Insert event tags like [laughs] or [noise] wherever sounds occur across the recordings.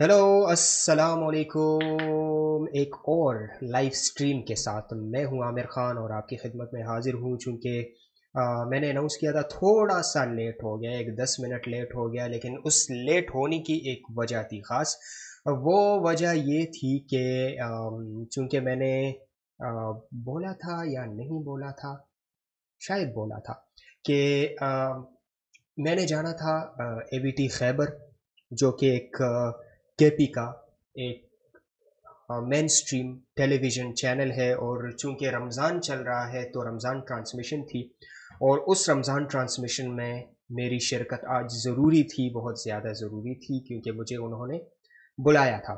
Hello अस्सलाम वालेकुम एक और लाइव स्ट्रीम के साथ मैं हूं आमिर ख़ान और आपकी खिदमत में हाज़िर हूं चूँकि मैंने अनाउंस किया था थोड़ा सा लेट हो गया एक दस मिनट लेट हो गया लेकिन उस लेट होने की एक वजह थी ख़ास वो वजह ये थी कि चूँकि मैंने आ, बोला था या नहीं बोला था शायद बोला था कि मैंने जाना था ए खैबर जो कि एक केपी का एक मेन स्ट्रीम टेलीविज़न चैनल है और चूंकि रमज़ान चल रहा है तो रमज़ान ट्रांसमिशन थी और उस रमज़ान ट्रांसमिशन में मेरी शिरकत आज ज़रूरी थी बहुत ज़्यादा ज़रूरी थी क्योंकि मुझे उन्होंने बुलाया था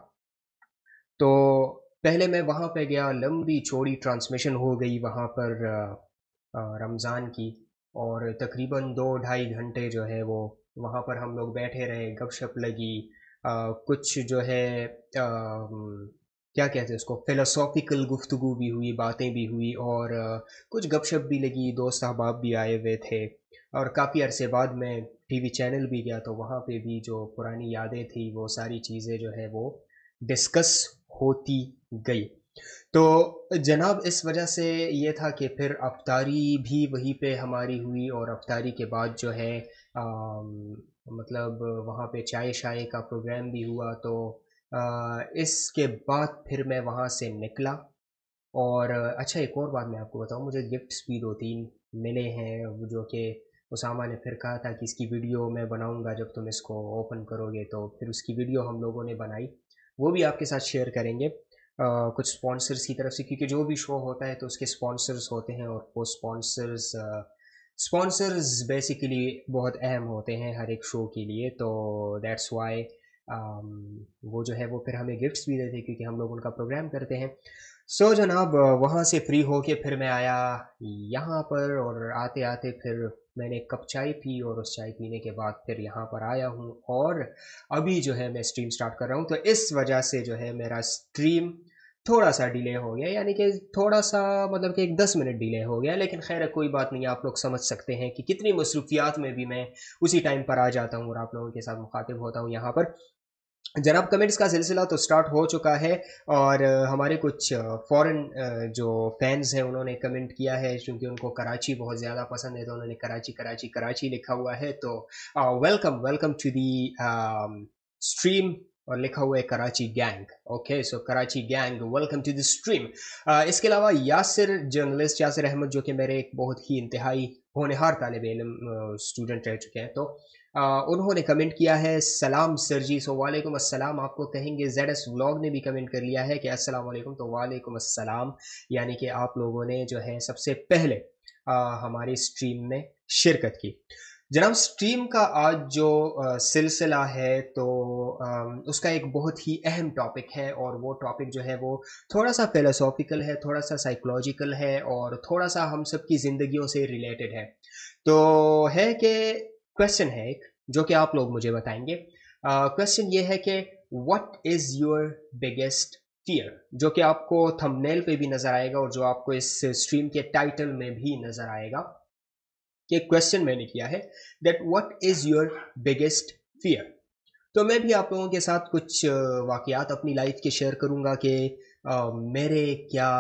तो पहले मैं वहाँ पे गया लंबी चौड़ी ट्रांसमिशन हो गई वहाँ पर रमज़ान की और तकरीबन दो ढाई घंटे जो है वो वहाँ पर हम लोग बैठे रहे गपशप लगी कुछ जो है क्या कहते हैं उसको फिलोसॉफिकल गुफ्तु भी हुई बातें भी हुई और कुछ गपशप भी लगी दोस्त अहबाब भी आए हुए थे और काफ़ी अरसे बाद मैं टीवी चैनल भी गया तो वहाँ पे भी जो पुरानी यादें थी वो सारी चीज़ें जो है वो डिस्कस होती गई तो जनाब इस वजह से ये था कि फिर अफतारी भी वहीं पे हमारी हुई और अफतारी के बाद जो है मतलब वहाँ पे चाय शाये का प्रोग्राम भी हुआ तो इसके बाद फिर मैं वहाँ से निकला और अच्छा एक और बात मैं आपको बताऊँ मुझे गिफ्ट्स भी दो तीन मिले हैं जो कि उसामा ने फिर कहा था कि इसकी वीडियो मैं बनाऊंगा जब तुम इसको ओपन करोगे तो फिर उसकी वीडियो हम लोगों ने बनाई वो भी आपके साथ शेयर करेंगे आ, कुछ स्पॉन्सर्स की तरफ से क्योंकि जो भी शो होता है तो उसके स्पॉन्सर्स होते हैं और वो स्पॉन्सर्स स्पॉन्सर्स बेसिकली बहुत अहम होते हैं हर एक शो के लिए तो दैट्स वाई um, वो जो है वो फिर हमें गिफ्ट्स भी देते क्योंकि हम लोग उनका प्रोग्राम करते हैं सो so, जनाब वहाँ से फ्री हो के फिर मैं आया यहाँ पर और आते आते फिर मैंने एक कप चाय पी और उस चाय पीने के बाद फिर यहाँ पर आया हूँ और अभी जो है मैं स्ट्रीम स्टार्ट कर रहा हूँ तो इस वजह से जो है मेरा स्ट्रीम थोड़ा सा डिले हो गया यानी कि थोड़ा सा मतलब कि एक दस मिनट डिले हो गया लेकिन खैर कोई बात नहीं आप लोग समझ सकते हैं कि कितनी मसरूफियात में भी मैं उसी टाइम पर आ जाता हूँ और आप लोगों के साथ मुखातिब होता हूँ यहाँ पर जनाब कमेंट्स का सिलसिला तो स्टार्ट हो चुका है और हमारे कुछ फॉरेन जो फैंस हैं उन्होंने कमेंट किया है क्योंकि उनको कराची बहुत ज़्यादा पसंद है तो उन्होंने कराची कराची कराची लिखा हुआ है तो welcome welcome to the stream और लिखा हुआ है Karachi gang okay so Karachi gang welcome to the stream इसके अलावा यासिर जर्नलिस्ट यासिर अहमद जो कि मेरे एक बहुत ही इंतहाई होनहार तालब इलम स्टूडेंट uh, रह चुके हैं तो Uh, उन्होंने कमेंट किया है सलाम सर जी सो वालेकुम अस्सलाम आपको कहेंगे जेड एस व्लॉग ने भी कमेंट कर लिया है कि अस्सलाम वालेकुम तो वालेकुम अस्सलाम यानी कि आप लोगों ने जो है सबसे पहले आ, हमारी स्ट्रीम में शिरकत की जनाब स्ट्रीम का आज जो सिलसिला है तो उसका एक बहुत ही अहम टॉपिक है और वो टॉपिक जो है वो थोड़ा सा फिलोसॉफिकल है थोड़ा सा साइकोलॉजिकल है और थोड़ा सा हम सब की ज़िंदगियों से रिलेटेड है तो है कि क्वेश्चन है एक जो कि आप लोग मुझे बताएंगे क्वेश्चन ये है कि what is your biggest fear जो कि आपको थंबनेल पे भी नज़र आएगा और जो आपको इस स्ट्रीम के टाइटल में भी नज़र आएगा ये क्वेश्चन मैंने किया है that what is your biggest fear तो मैं भी आप लोगों के साथ कुछ वाकयात अपनी लाइफ के शेयर करूँगा कि मेरे क्या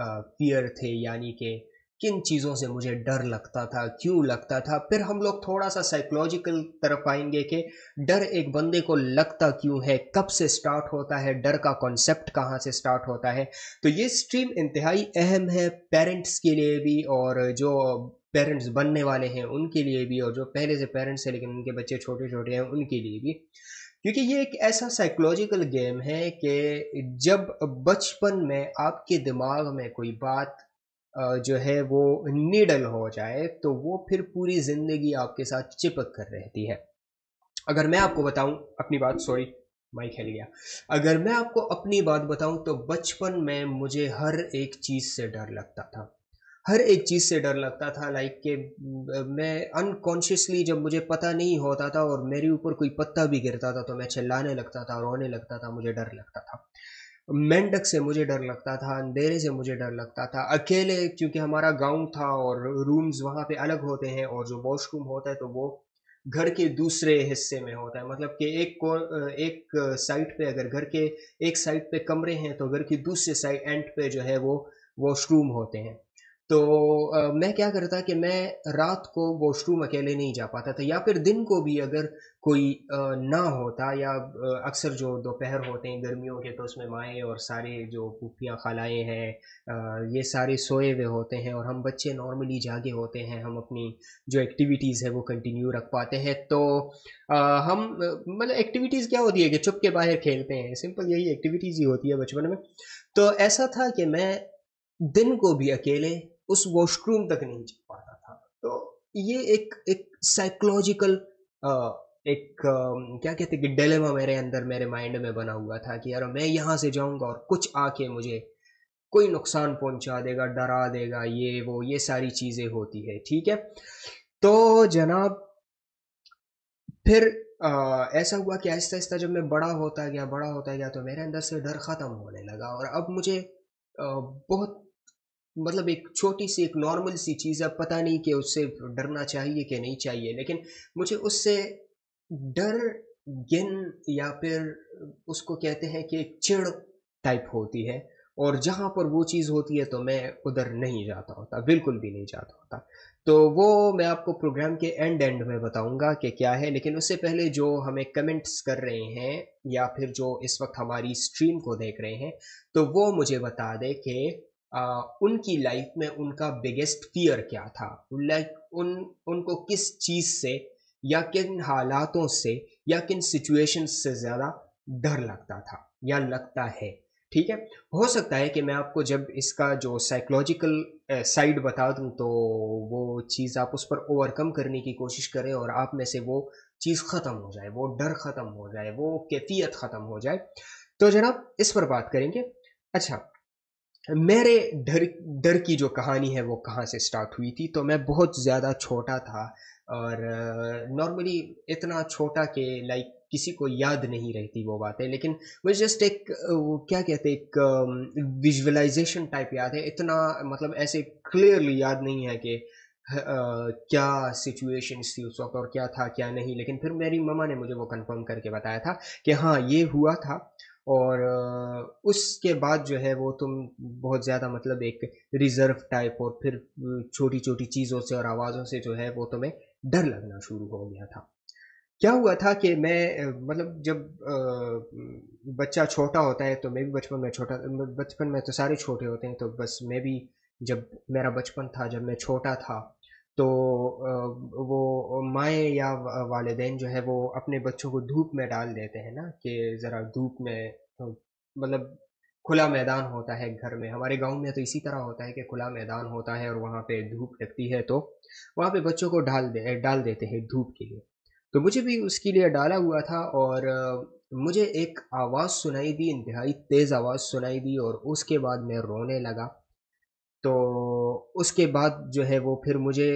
फियर थे यानी कि किन चीज़ों से मुझे डर लगता था क्यों लगता था फिर हम लोग थोड़ा सा साइकोलॉजिकल तरफ आएंगे कि डर एक बंदे को लगता क्यों है कब से स्टार्ट होता है डर का कॉन्सेप्ट कहाँ से स्टार्ट होता है तो ये स्ट्रीम इंतहाई अहम है पेरेंट्स के लिए भी और जो पेरेंट्स बनने वाले हैं उनके लिए भी और जो पहले से पेरेंट्स हैं लेकिन उनके बच्चे छोटे छोटे हैं उनके लिए भी क्योंकि ये एक ऐसा साइकोलॉजिकल गेम है कि जब बचपन में आपके दिमाग में कोई बात जो है वो नीडल हो जाए तो वो फिर पूरी ज़िंदगी आपके साथ चिपक कर रहती है अगर मैं आपको बताऊं अपनी बात सॉरी माइक हिल गया अगर मैं आपको अपनी बात बताऊं तो बचपन में मुझे हर एक चीज़ से डर लगता था हर एक चीज़ से डर लगता था लाइक के मैं अनकॉन्शियसली जब मुझे पता नहीं होता था और मेरे ऊपर कोई पत्ता भी गिरता था तो मैं चिल्लाने लगता था रोने लगता था मुझे डर लगता था मेंढक से मुझे डर लगता था अंधेरे से मुझे डर लगता था अकेले क्योंकि हमारा गांव था और रूम्स वहाँ पे अलग होते हैं और जो वॉशरूम होता है तो वो घर के दूसरे हिस्से में होता है मतलब कि एक को एक साइड पे अगर घर के एक साइड पे कमरे हैं तो घर की दूसरे साइड एंड पे जो है वो वॉशरूम होते हैं तो आ, मैं क्या करता कि मैं रात को वॉशरूम अकेले नहीं जा पाता था या फिर दिन को भी अगर कोई आ, ना होता या अक्सर जो दोपहर होते हैं गर्मियों के तो उसमें माएँ और सारे जो पुफियाँ खलाएँ हैं ये सारे सोए हुए होते हैं और हम बच्चे नॉर्मली जागे होते हैं हम अपनी जो एक्टिविटीज़ है वो कंटिन्यू रख पाते हैं तो हम मतलब एक्टिविटीज़ क्या होती है कि चुप के बाहर खेलते हैं सिंपल यही एक्टिविटीज़ ही होती है बचपन में तो ऐसा था कि मैं दिन को भी अकेले उस वॉशरूम तक नहीं जा पाता था तो ये एक एक साइकोलॉजिकल एक क्या कहते हैं कि डिलेमा मेरे अंदर मेरे माइंड में बना हुआ था कि यार मैं यहाँ से जाऊँगा और कुछ आके मुझे कोई नुकसान पहुँचा देगा डरा देगा ये वो ये सारी चीज़ें होती है ठीक है तो जनाब फिर आ, ऐसा हुआ कि आहिस्ता आहिस्ता जब मैं बड़ा होता गया बड़ा होता गया तो मेरे अंदर से डर ख़त्म होने लगा और अब मुझे आ, बहुत मतलब एक छोटी सी एक नॉर्मल सी चीज़ है पता नहीं कि उससे डरना चाहिए कि नहीं चाहिए लेकिन मुझे उससे डर गिन या फिर उसको कहते हैं कि एक चिड़ टाइप होती है और जहाँ पर वो चीज़ होती है तो मैं उधर नहीं जाता होता बिल्कुल भी नहीं जाता होता तो वो मैं आपको प्रोग्राम के एंड एंड में बताऊंगा कि क्या है लेकिन उससे पहले जो हमें कमेंट्स कर रहे हैं या फिर जो इस वक्त हमारी स्ट्रीम को देख रहे हैं तो वो मुझे बता दें कि उनकी लाइफ में उनका बिगेस्ट फियर क्या था लाइक उन उनको किस चीज़ से या किन हालातों से या किन सिचुएशन से ज़्यादा डर लगता था या लगता है ठीक है हो सकता है कि मैं आपको जब इसका जो साइकोलॉजिकल साइड बता दूं तो वो चीज़ आप उस पर ओवरकम करने की कोशिश करें और आप में से वो चीज़ ख़त्म हो जाए वो डर ख़त्म हो जाए वो कैफियत ख़त्म हो जाए तो जनाब इस पर बात करेंगे अच्छा मेरे डर डर की जो कहानी है वो कहाँ से स्टार्ट हुई थी तो मैं बहुत ज़्यादा छोटा था और नॉर्मली uh, इतना छोटा के लाइक किसी को याद नहीं रहती वो बातें लेकिन मुझे जस्ट एक uh, वो क्या कहते हैं एक विजुअलाइजेशन um, टाइप याद है इतना मतलब ऐसे क्लियरली याद नहीं है कि uh, क्या सिचुएशन थी उस वक्त और क्या था क्या नहीं लेकिन फिर मेरी ममा ने मुझे वो कंफर्म करके बताया था कि हाँ ये हुआ था और उसके बाद जो है वो तुम बहुत ज़्यादा मतलब एक रिज़र्व टाइप और फिर छोटी छोटी चीज़ों से और आवाज़ों से जो है वो तुम्हें डर लगना शुरू हो गया था क्या हुआ था कि मैं मतलब जब बच्चा छोटा होता है तो मैं भी बचपन में छोटा बचपन में तो सारे छोटे होते हैं तो बस मैं भी जब मेरा बचपन था जब मैं छोटा था तो वो माएँ या वालदे जो है वो अपने बच्चों को धूप में डाल देते हैं ना कि ज़रा धूप में तो मतलब खुला मैदान होता है घर में हमारे गांव में तो इसी तरह होता है कि खुला मैदान होता है और वहाँ पे धूप लगती है तो वहाँ पे बच्चों को डाल दे डाल देते हैं धूप के लिए तो मुझे भी उसके लिए डाला हुआ था और मुझे एक आवाज़ सुनाई दी इंतहाई तेज़ आवाज़ सुनाई दी और उसके बाद मैं रोने लगा तो उसके बाद जो है वो फिर मुझे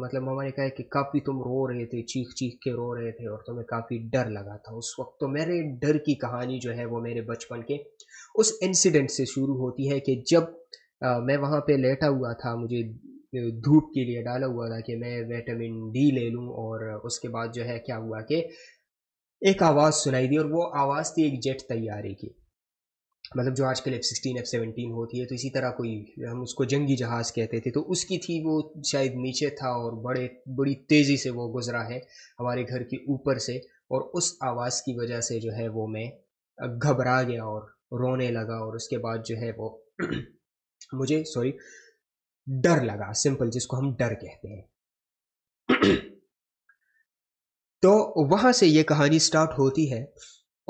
मतलब मामा ने कहा कि काफ़ी तुम रो रहे थे चीख चीख के रो रहे थे और तुम्हें काफ़ी डर लगा था उस वक्त तो मेरे डर की कहानी जो है वो मेरे बचपन के उस इंसिडेंट से शुरू होती है कि जब आ, मैं वहाँ पे लेटा हुआ था मुझे धूप के लिए डाला हुआ था कि मैं विटामिन डी ले लूँ और उसके बाद जो है क्या हुआ कि एक आवाज़ सुनाई दी और वो आवाज़ थी एक जेट तैयारी की मतलब जो आजकल एफ सिक्सटीन एफ सेवनटीन होती है तो इसी तरह कोई हम उसको जंगी जहाज़ कहते थे तो उसकी थी वो शायद नीचे था और बड़े बड़ी तेज़ी से वो गुजरा है हमारे घर के ऊपर से और उस आवाज़ की वजह से जो है वो मैं घबरा गया और रोने लगा और उसके बाद जो है वो [clears throat] मुझे सॉरी डर लगा सिंपल जिसको हम डर कहते हैं [clears throat] तो वहाँ से ये कहानी स्टार्ट होती है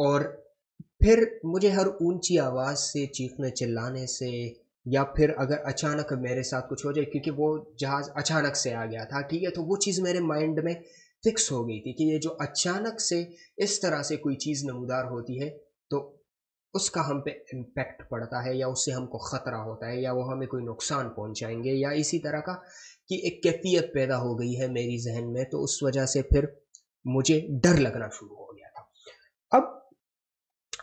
और फिर मुझे हर ऊंची आवाज़ से चीखने चिल्लाने से या फिर अगर अचानक मेरे साथ कुछ हो जाए क्योंकि वो जहाज़ अचानक से आ गया था ठीक है तो वो चीज़ मेरे माइंड में फिक्स हो गई थी कि ये जो अचानक से इस तरह से कोई चीज़ नमदार होती है तो उसका हम पे इम्पेक्ट पड़ता है या उससे हमको ख़तरा होता है या वो हमें कोई नुकसान पहुंचाएंगे या इसी तरह का कि एक कैफियत पैदा हो गई है मेरी जहन में तो उस वजह से फिर मुझे डर लगना शुरू हो गया था अब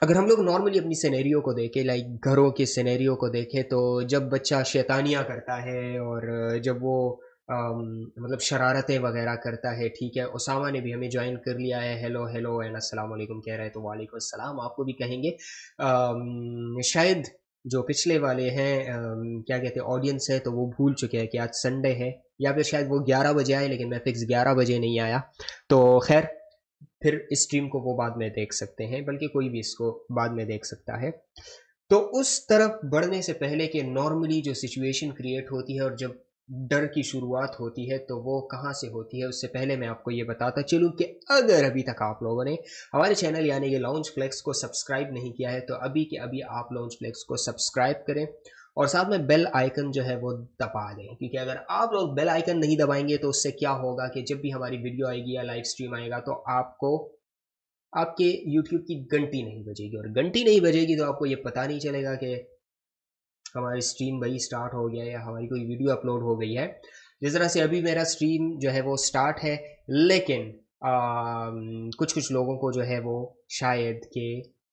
अगर हम लोग नॉर्मली अपनी सिनेरियो को देखें लाइक घरों के सिनेरियो को देखें तो जब बच्चा शैतानियाँ करता है और जब वो आ, मतलब शरारतें वगैरह करता है ठीक है उसामा ने भी हमें ज्वाइन कर लिया है हेलो हेलो एंड अस्सलाम वालेकुम कह रहे हैं तो वालेकुम अस्सलाम आपको भी कहेंगे आ, शायद जो पिछले वाले हैं क्या कहते हैं ऑडियंस है तो वो भूल चुके हैं कि आज संडे है या फिर शायद वो ग्यारह बजे आए लेकिन मैं फिक्स ग्यारह बजे नहीं आया तो खैर फिर स्ट्रीम को वो बाद में देख सकते हैं बल्कि कोई भी इसको बाद में देख सकता है तो उस तरफ बढ़ने से पहले कि नॉर्मली जो सिचुएशन क्रिएट होती है और जब डर की शुरुआत होती है तो वो कहाँ से होती है उससे पहले मैं आपको ये बताता चलूँ कि अगर अभी तक आप लोगों ने हमारे चैनल यानी कि लॉन्च फ्लेक्स को सब्सक्राइब नहीं किया है तो अभी के अभी आप लॉन्च फ्लेक्स को सब्सक्राइब करें और साथ में बेल आइकन जो है वो दबा दें क्योंकि अगर आप लोग बेल आइकन नहीं दबाएंगे तो उससे क्या होगा कि जब भी हमारी वीडियो आएगी या लाइव स्ट्रीम आएगा तो आपको आपके यूट्यूब की घंटी नहीं बजेगी और घंटी नहीं बजेगी तो आपको ये पता नहीं चलेगा कि हमारी स्ट्रीम भाई स्टार्ट हो गया है या हमारी कोई वीडियो अपलोड हो गई है जिस तरह से अभी मेरा स्ट्रीम जो है वो स्टार्ट है लेकिन आ, कुछ कुछ लोगों को जो है वो शायद के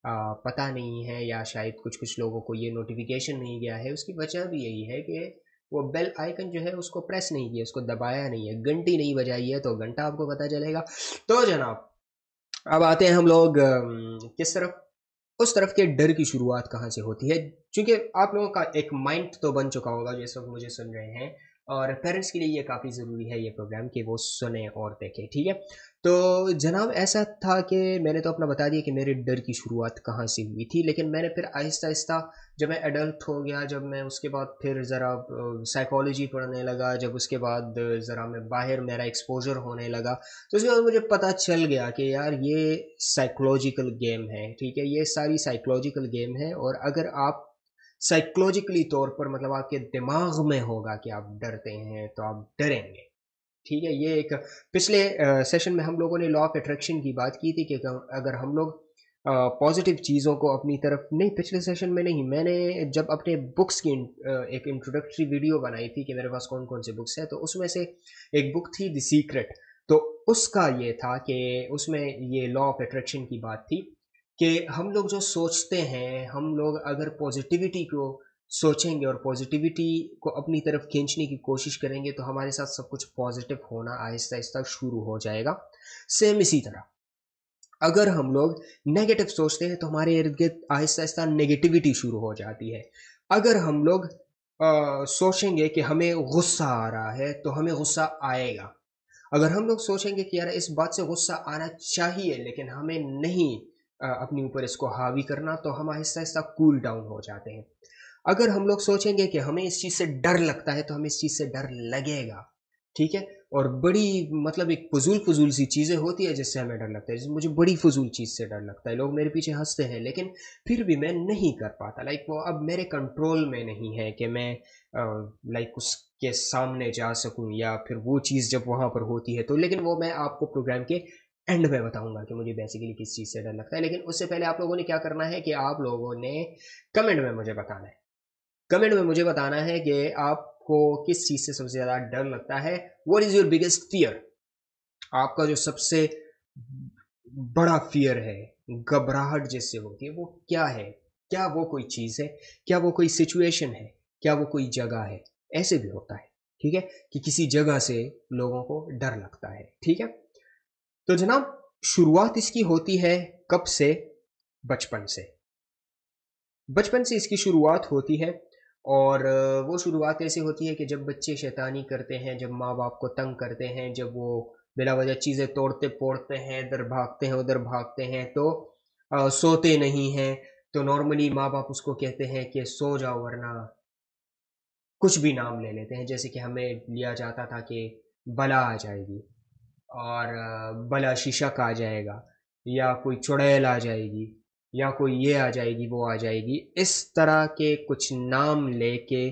आ, पता नहीं है या शायद कुछ कुछ लोगों को ये नोटिफिकेशन नहीं गया है उसकी वजह भी यही है कि वो बेल आइकन जो है उसको प्रेस नहीं किया उसको दबाया नहीं है घंटी नहीं बजाई है तो घंटा आपको पता चलेगा तो जनाब अब आते हैं हम लोग किस तरफ उस तरफ के डर की शुरुआत कहाँ से होती है क्योंकि आप लोगों का एक माइंड तो बन चुका होगा जैसे वक्त मुझे सुन रहे हैं और पेरेंट्स के लिए ये काफ़ी ज़रूरी है ये प्रोग्राम कि वो सुने और देखें ठीक है तो जनाब ऐसा था कि मैंने तो अपना बता दिया कि मेरे डर की शुरुआत कहाँ से हुई थी लेकिन मैंने फिर आहिस्ता आहिस्ता जब मैं एडल्ट हो गया जब मैं उसके बाद फिर ज़रा साइकोलॉजी पढ़ने लगा जब उसके बाद ज़रा मैं बाहर मेरा एक्सपोजर होने लगा तो उसके बाद मुझे पता चल गया कि यार ये साइकोलॉजिकल गेम है ठीक है ये सारी साइकोलॉजिकल गेम है और अगर आप साइकोलॉजिकली तौर पर मतलब आपके दिमाग में होगा कि आप डरते हैं तो आप डरेंगे ठीक है ये एक पिछले सेशन में हम लोगों ने लॉ ऑफ अट्रैक्शन की बात की थी कि अगर हम लोग पॉजिटिव चीज़ों को अपनी तरफ नहीं पिछले सेशन में नहीं मैंने जब अपने बुक्स की एक इंट्रोडक्टरी वीडियो बनाई थी कि मेरे पास कौन कौन से बुक्स हैं तो उसमें से एक बुक थी द सीक्रेट तो उसका ये था कि उसमें ये लॉ ऑफ अट्रैक्शन की बात थी कि हम लोग जो सोचते हैं हम लोग अगर पॉजिटिविटी को सोचेंगे और पॉजिटिविटी को अपनी तरफ खींचने की कोशिश करेंगे तो हमारे साथ सब कुछ पॉजिटिव होना आहिस्ता आहिस्ता शुरू हो जाएगा सेम इसी तरह अगर हम लोग नेगेटिव सोचते हैं तो हमारे इर्द गिर्द आहिस्ता आहिस्ता नेगेटिविटी शुरू हो जाती है अगर हम लोग आ, सोचेंगे कि हमें गुस्सा आ रहा है तो हमें गुस्सा आएगा अगर हम लोग सोचेंगे कि यार इस बात से गुस्सा आना चाहिए लेकिन हमें नहीं अपने ऊपर इसको हावी करना तो हम आहिस्ता आहिस्ता कूल डाउन हो जाते हैं अगर हम लोग सोचेंगे कि हमें इस चीज़ से डर लगता है तो हमें इस चीज़ से डर लगेगा ठीक है और बड़ी मतलब एक फजूल फजूल सी चीज़ें होती है जिससे हमें डर लगता है जिससे मुझे बड़ी फजूल चीज़ से डर लगता है लोग मेरे पीछे हंसते हैं लेकिन फिर भी मैं नहीं कर पाता लाइक वो अब मेरे कंट्रोल में नहीं है कि मैं लाइक उसके सामने जा सकूं या फिर वो चीज़ जब वहाँ पर होती है तो लेकिन वो मैं आपको प्रोग्राम के एंड में बताऊंगा कि मुझे बेसिकली किस चीज़ से डर लगता है लेकिन उससे पहले आप लोगों ने क्या करना है कि आप लोगों ने कमेंट में मुझे बताना है कमेंट में मुझे बताना है कि आपको किस चीज़ से सबसे ज़्यादा डर लगता है what is your biggest fear आपका जो सबसे बड़ा फियर है घबराहट जिससे होती है वो क्या है क्या वो कोई चीज़ है क्या वो कोई सिचुएशन है क्या वो कोई जगह है ऐसे भी होता है ठीक है कि किसी जगह से लोगों को डर लगता है ठीक है तो जनाब शुरुआत इसकी होती है कब से बचपन से बचपन से इसकी शुरुआत होती है और वो शुरुआत ऐसे होती है कि जब बच्चे शैतानी करते हैं जब माँ बाप को तंग करते हैं जब वो बिला वजह चीज़ें तोड़ते पोड़ते हैं इधर भागते हैं उधर भागते हैं तो आ, सोते नहीं हैं तो नॉर्मली माँ बाप उसको कहते हैं कि सो जाओ वरना कुछ भी नाम ले लेते हैं जैसे कि हमें लिया जाता था कि बला आ जाएगी और बला शीशक आ जाएगा या कोई चुड़ैल आ जाएगी या कोई ये आ जाएगी वो आ जाएगी इस तरह के कुछ नाम लेके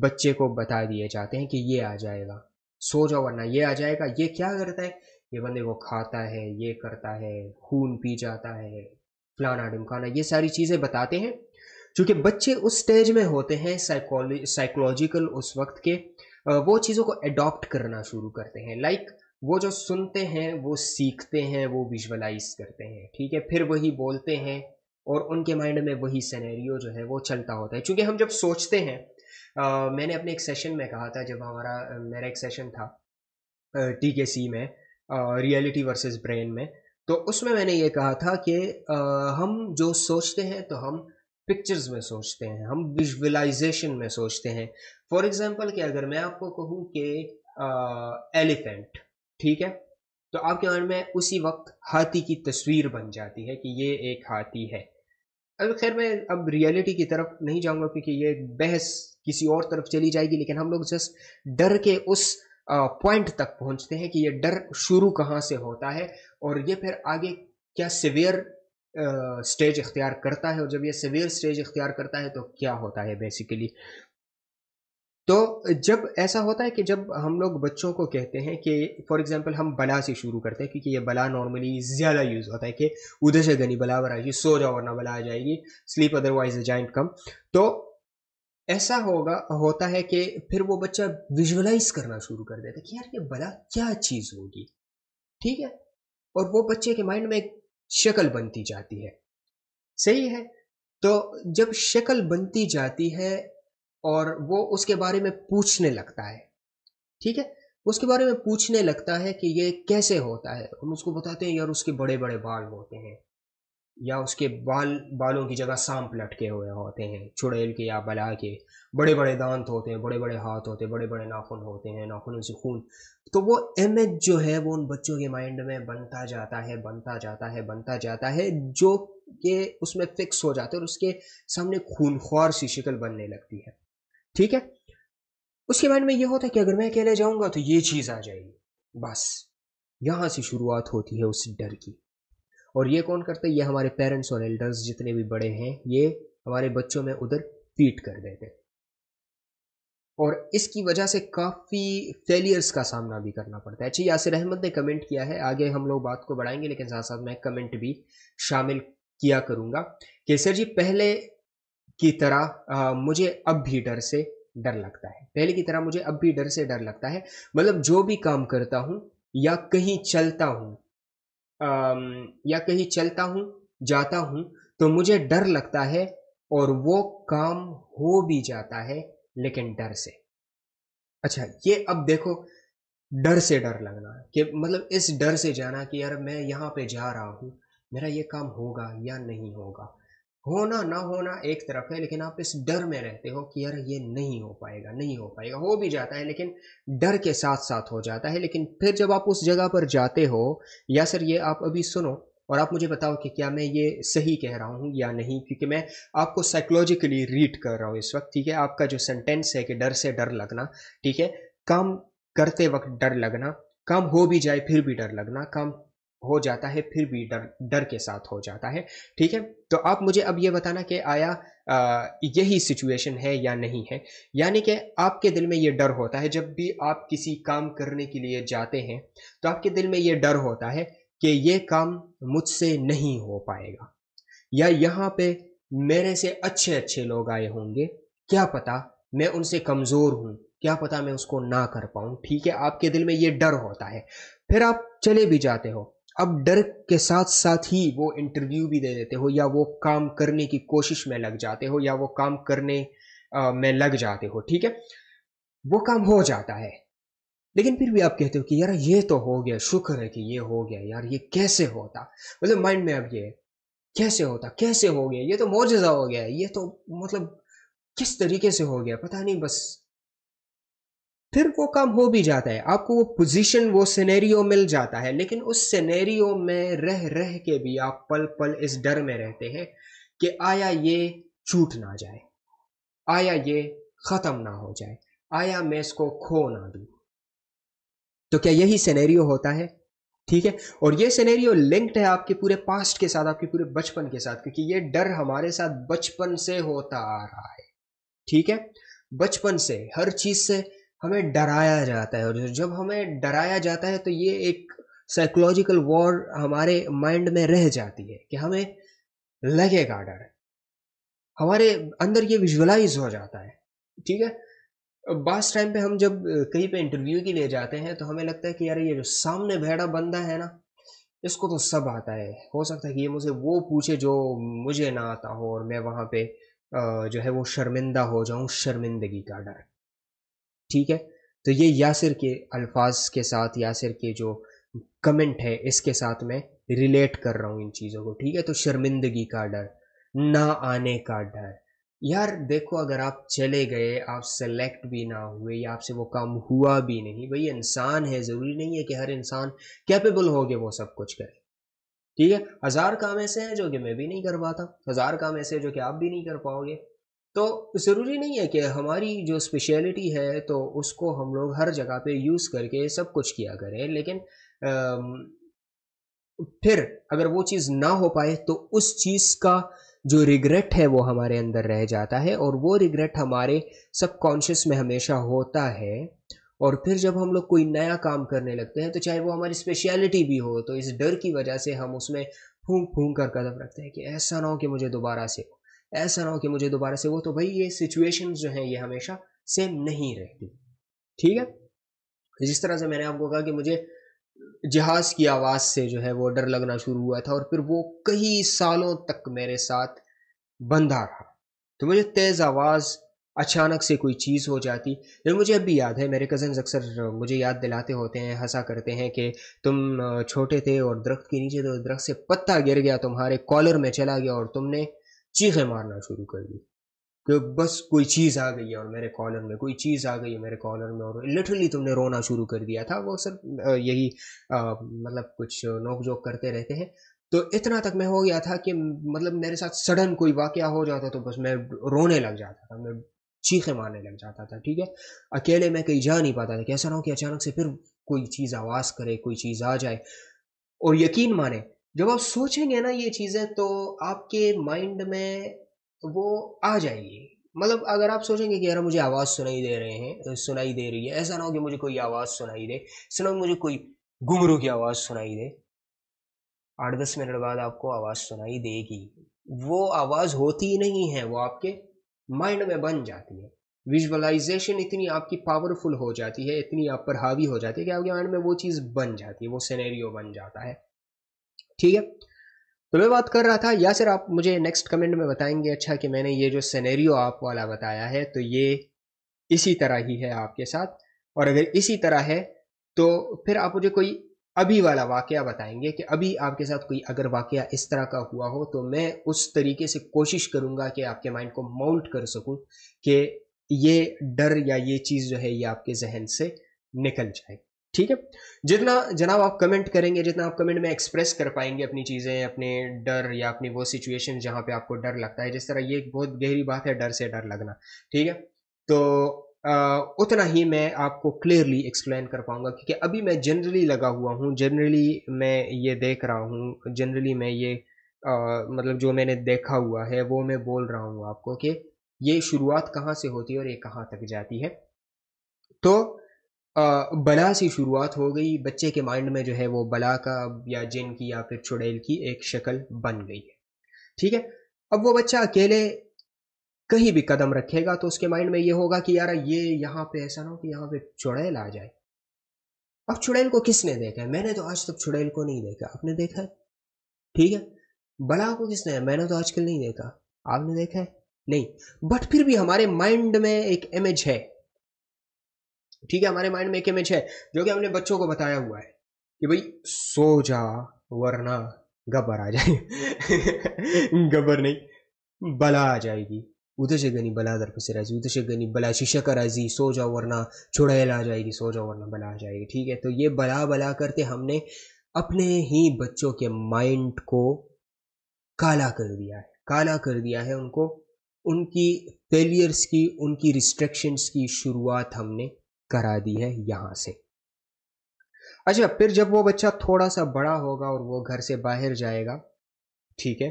बच्चे को बता दिए जाते हैं कि ये आ जाएगा सो जाओ वरना ये आ जाएगा ये क्या करता है ये बंदे को खाता है ये करता है खून पी जाता है फलाना ढिमकाना ये सारी चीज़ें बताते हैं क्योंकि बच्चे उस स्टेज में होते हैं साइकोलॉजिकल उस वक्त के वो चीज़ों को एडॉप्ट करना शुरू करते हैं लाइक वो जो सुनते हैं वो सीखते हैं वो विजुअलाइज करते हैं ठीक है फिर वही बोलते हैं और उनके माइंड में वही सिनेरियो जो है वो चलता होता है क्योंकि हम जब सोचते हैं आ, मैंने अपने एक सेशन में कहा था जब हमारा मेरा एक सेशन था टी के सी में रियलिटी वर्सेस ब्रेन में तो उसमें मैंने ये कहा था कि आ, हम जो सोचते हैं तो हम पिक्चर्स में सोचते हैं हम विजुअलाइजेशन में सोचते हैं फॉर एग्जांपल कि अगर मैं आपको कहूँ कि एलिफेंट ठीक है तो आपके मन में उसी वक्त हाथी की तस्वीर बन जाती है कि ये एक हाथी है अब खैर मैं अब रियलिटी की तरफ नहीं जाऊंगा क्योंकि ये बहस किसी और तरफ चली जाएगी लेकिन हम लोग जस्ट डर के उस पॉइंट तक पहुंचते हैं कि ये डर शुरू कहाँ से होता है और ये फिर आगे क्या सिवियर स्टेज इख्तियार करता है और जब ये सिवियर स्टेज इख्तियार करता है तो क्या होता है बेसिकली तो जब ऐसा होता है कि जब हम लोग बच्चों को कहते हैं कि फॉर एग्जांपल हम बला से शुरू करते हैं क्योंकि ये बला नॉर्मली ज़्यादा यूज़ होता है कि उधर से गनी बला बनाएगी सो जाओ वरना बला आ जाएगी sleep otherwise a joint come तो ऐसा होगा होता है कि फिर वो बच्चा विजुअलाइज करना शुरू कर देता है कि यार ये बला क्या चीज़ होगी ठीक है और वो बच्चे के माइंड में एक शक्ल बनती जाती है सही है तो जब शक्ल बनती जाती है और वो उसके बारे में पूछने लगता है ठीक है उसके बारे में पूछने लगता है कि ये कैसे होता है हम उसको बताते हैं यार उसके बड़े बड़े बाल होते हैं या उसके बाल बालों की जगह सांप लटके हुए होते हैं चुड़ैल के या बला के बड़े बड़े दांत होते हैं बड़े बड़े हाथ होते हैं बड़े बड़े नाखून होते हैं नाखूनों से खून तो वो इमेज जो है वो उन बच्चों के माइंड में बनता जाता है बनता जाता है बनता जाता है जो कि उसमें फिक्स हो जाता है और उसके सामने खूनख्वार सी शिकल बनने लगती है ठीक है उसके माइंड में ये होता है कि अगर मैं अकेले जाऊंगा तो ये चीज़ आ जाएगी बस यहां से शुरुआत होती है उस डर की और ये कौन करता है ये हमारे पेरेंट्स और एल्डर्स जितने भी बड़े हैं ये हमारे बच्चों में उधर फीट कर देते हैं और इसकी वजह से काफ़ी फेलियर्स का सामना भी करना पड़ता है अच्छा यासिर अहमद ने कमेंट किया है आगे हम लोग बात को बढ़ाएंगे लेकिन साथ साथ मैं कमेंट भी शामिल किया करूंगा कि सर जी पहले की तरह आ, मुझे अब भी डर से डर लगता है पहले की तरह मुझे अब भी डर से डर लगता है मतलब जो भी काम करता हूँ या कहीं चलता हूँ या कहीं चलता हूँ जाता हूँ तो मुझे डर लगता है और वो काम हो भी जाता है लेकिन डर से अच्छा ये अब देखो डर से डर लगना कि मतलब इस डर से जाना कि यार मैं यहाँ पे जा रहा हूँ मेरा ये काम होगा या नहीं होगा होना ना होना एक तरफ है लेकिन आप इस डर में रहते हो कि यार ये नहीं हो पाएगा नहीं हो पाएगा हो भी जाता है लेकिन डर के साथ साथ हो जाता है लेकिन फिर जब आप उस जगह पर जाते हो या सर ये आप अभी सुनो और आप मुझे बताओ कि क्या मैं ये सही कह रहा हूँ या नहीं क्योंकि मैं आपको साइकोलॉजिकली रीड कर रहा हूँ इस वक्त ठीक है आपका जो सेंटेंस है कि डर से डर लगना ठीक है काम करते वक्त डर लगना काम हो भी जाए फिर भी डर लगना काम हो जाता है फिर भी डर डर के साथ हो जाता है ठीक है तो आप मुझे अब ये बताना कि आया आ, यही सिचुएशन है या नहीं है यानी कि आपके दिल में ये डर होता है जब भी आप किसी काम करने के लिए जाते हैं तो आपके दिल में ये डर होता है कि ये काम मुझसे नहीं हो पाएगा या यहाँ पे मेरे से अच्छे अच्छे लोग आए होंगे क्या पता मैं उनसे कमज़ोर हूँ क्या पता मैं उसको ना कर पाऊँ ठीक है आपके दिल में ये डर होता है फिर आप चले भी जाते हो अब डर के साथ साथ ही वो इंटरव्यू भी दे देते हो या वो काम करने की कोशिश में लग जाते हो या वो काम करने आ, में लग जाते हो ठीक है वो काम हो जाता है लेकिन फिर भी आप कहते हो कि यार ये तो हो गया शुक्र है कि ये हो गया यार ये कैसे होता मतलब माइंड में अब ये कैसे होता कैसे हो गया ये तो मोजा हो गया ये तो मतलब किस तरीके से हो गया पता नहीं बस फिर वो काम हो भी जाता है आपको वो पोजीशन वो सिनेरियो मिल जाता है लेकिन उस सिनेरियो में रह रह के भी आप पल पल इस डर में रहते हैं कि आया ये छूट ना जाए आया ये ख़त्म ना हो जाए आया मैं इसको खो ना दू तो क्या यही सिनेरियो होता है ठीक है और ये सिनेरियो लिंक्ड है आपके पूरे पास्ट के साथ आपके पूरे बचपन के साथ क्योंकि ये डर हमारे साथ बचपन से होता आ रहा है ठीक है बचपन से हर चीज़ से हमें डराया जाता है और जब हमें डराया जाता है तो ये एक साइकोलॉजिकल वॉर हमारे माइंड में रह जाती है कि हमें लगेगा डर हमारे अंदर ये विजुअलाइज हो जाता है ठीक है बास टाइम पे हम जब कहीं पे इंटरव्यू के लिए जाते हैं तो हमें लगता है कि यार ये जो सामने भेड़ा बंदा है ना इसको तो सब आता है हो सकता है कि ये मुझे वो पूछे जो मुझे ना आता हो और मैं वहाँ पे जो है वो शर्मिंदा हो जाऊँ शर्मिंदगी का डर ठीक है तो ये यासिर के अल्फाज के साथ यासिर के जो कमेंट है इसके साथ मैं रिलेट कर रहा हूँ इन चीज़ों को ठीक है तो शर्मिंदगी का डर ना आने का डर यार देखो अगर आप चले गए आप सेलेक्ट भी ना हुए या आपसे वो काम हुआ भी नहीं भाई इंसान है ज़रूरी नहीं है कि हर इंसान कैपेबल हो गए वो सब कुछ करे ठीक है हज़ार काम ऐसे हैं जो कि मैं भी नहीं कर पाता हज़ार काम ऐसे जो कि आप भी नहीं कर पाओगे तो ज़रूरी नहीं है कि हमारी जो स्पेशलिटी है तो उसको हम लोग हर जगह पे यूज़ करके सब कुछ किया करें लेकिन फिर अगर वो चीज़ ना हो पाए तो उस चीज़ का जो रिग्रेट है वो हमारे अंदर रह जाता है और वो रिग्रेट हमारे सबकॉन्शियस में हमेशा होता है और फिर जब हम लोग कोई नया काम करने लगते हैं तो चाहे वो हमारी स्पेशलिटी भी हो तो इस डर की वजह से हम उसमें फूंक फूंक कर कदम रखते हैं कि ऐसा ना हो कि मुझे दोबारा से हो ऐसा ना हो कि मुझे दोबारा से वो तो भाई ये सिचुएशन जो हैं ये हमेशा सेम नहीं रहती ठीक है तो जिस तरह से मैंने आपको कहा कि मुझे जहाज़ की आवाज़ से जो है वो डर लगना शुरू हुआ था और फिर वो कई सालों तक मेरे साथ बंधा रहा तो मुझे तेज़ आवाज़ अचानक से कोई चीज़ हो जाती लेकिन मुझे अब भी याद है मेरे कजन अक्सर मुझे याद दिलाते होते हैं हंसा करते हैं कि तुम छोटे थे और दरख्त के नीचे तो दरख्त से पत्ता गिर गया तुम्हारे कॉलर में चला गया और तुमने चीखें मारना शुरू कर दी कि बस कोई चीज़ आ गई है और मेरे कॉलर में कोई चीज़ आ गई है मेरे कॉलर में और लिटरली तुमने रोना शुरू कर दिया था वो सिर्फ यही मतलब कुछ नोक जोक करते रहते हैं तो इतना तक मैं हो गया था कि मतलब मेरे साथ सडन कोई वाक़ हो जाता तो बस मैं रोने लग जाता था मैं चीखें मारने लग जाता था ठीक है अकेले मैं कहीं जा नहीं पाता था कैसा रहा कि अचानक से फिर कोई चीज़ आवाज़ करे कोई चीज़ आ जाए और यकीन माने जब आप सोचेंगे ना ये चीज़ें तो आपके माइंड में वो आ जाएगी मतलब अगर आप सोचेंगे कि यार मुझे आवाज़ सुनाई दे रहे हैं सुनाई दे रही है ऐसा ना हो कि मुझे कोई आवाज़ सुनाई दे सुनो मुझे कोई घुमरू की आवाज़ सुनाई दे आठ दस मिनट बाद आपको आवाज़ सुनाई देगी वो आवाज़ होती नहीं है वो आपके माइंड में बन जाती है विजुअलाइजेशन इतनी आपकी पावरफुल हो जाती है इतनी आप पर हावी हो जाती है कि आपके माइंड में वो चीज़ बन जाती है वो सिनेरियो बन जाता है ठीक है तो मैं बात कर रहा था या सर आप मुझे नेक्स्ट कमेंट में बताएंगे अच्छा कि मैंने ये जो सिनेरियो आप वाला बताया है तो ये इसी तरह ही है आपके साथ और अगर इसी तरह है तो फिर आप मुझे कोई अभी वाला वाक़ बताएंगे कि अभी आपके साथ कोई अगर वाक़ इस तरह का हुआ हो तो मैं उस तरीके से कोशिश करूँगा कि आपके माइंड को माउंट कर सकूँ कि ये डर या ये चीज़ जो है ये आपके जहन से निकल जाए ठीक है जितना जनाब आप कमेंट करेंगे जितना आप कमेंट में एक्सप्रेस कर पाएंगे अपनी चीज़ें अपने डर या अपनी वो सिचुएशन जहाँ पे आपको डर लगता है जिस तरह ये एक बहुत गहरी बात है डर से डर लगना ठीक है तो आ, उतना ही मैं आपको क्लियरली एक्सप्लेन कर पाऊंगा क्योंकि अभी मैं जनरली लगा हुआ हूँ जनरली मैं ये देख रहा हूँ जनरली मैं ये आ, मतलब जो मैंने देखा हुआ है वो मैं बोल रहा हूँ आपको कि ये शुरुआत कहाँ से होती है और ये कहाँ तक जाती है तो बला सी शुरुआत हो गई बच्चे के माइंड में जो है वो बला का या जिन की या फिर चुड़ैल की एक शक्ल बन गई है ठीक है अब वो बच्चा अकेले कहीं भी कदम रखेगा तो उसके माइंड में ये होगा कि यार ये यहाँ पे ऐसा ना हो कि यहाँ पे चुड़ैल आ जाए अब चुड़ैल को किसने देखा है मैंने तो आज तक चुड़ैल को नहीं देखा आपने देखा है ठीक है बला को किसने है? मैंने तो आजकल नहीं देखा आपने देखा है नहीं बट फिर भी हमारे माइंड में एक इमेज है ठीक है हमारे माइंड में एक इमेज है जो कि हमने बच्चों को बताया हुआ है कि भाई सो जा वरना गबर आ जाए [laughs] गबर नहीं बला आ जाएगी उधर से गनी बला दर पर राजी उधर से गनी बला शीशा का राजी सो जाओ वरना छुड़ैल आ जाएगी सो जाओ वरना बला आ जाएगी ठीक है तो ये बला बला करते हमने अपने ही बच्चों के माइंड को काला कर दिया है काला कर दिया है उनको उनकी फेलियर्स की उनकी रिस्ट्रिक्शंस की शुरुआत हमने करा दी है यहां से अच्छा फिर जब वो बच्चा थोड़ा सा बड़ा होगा और वो घर से बाहर जाएगा ठीक है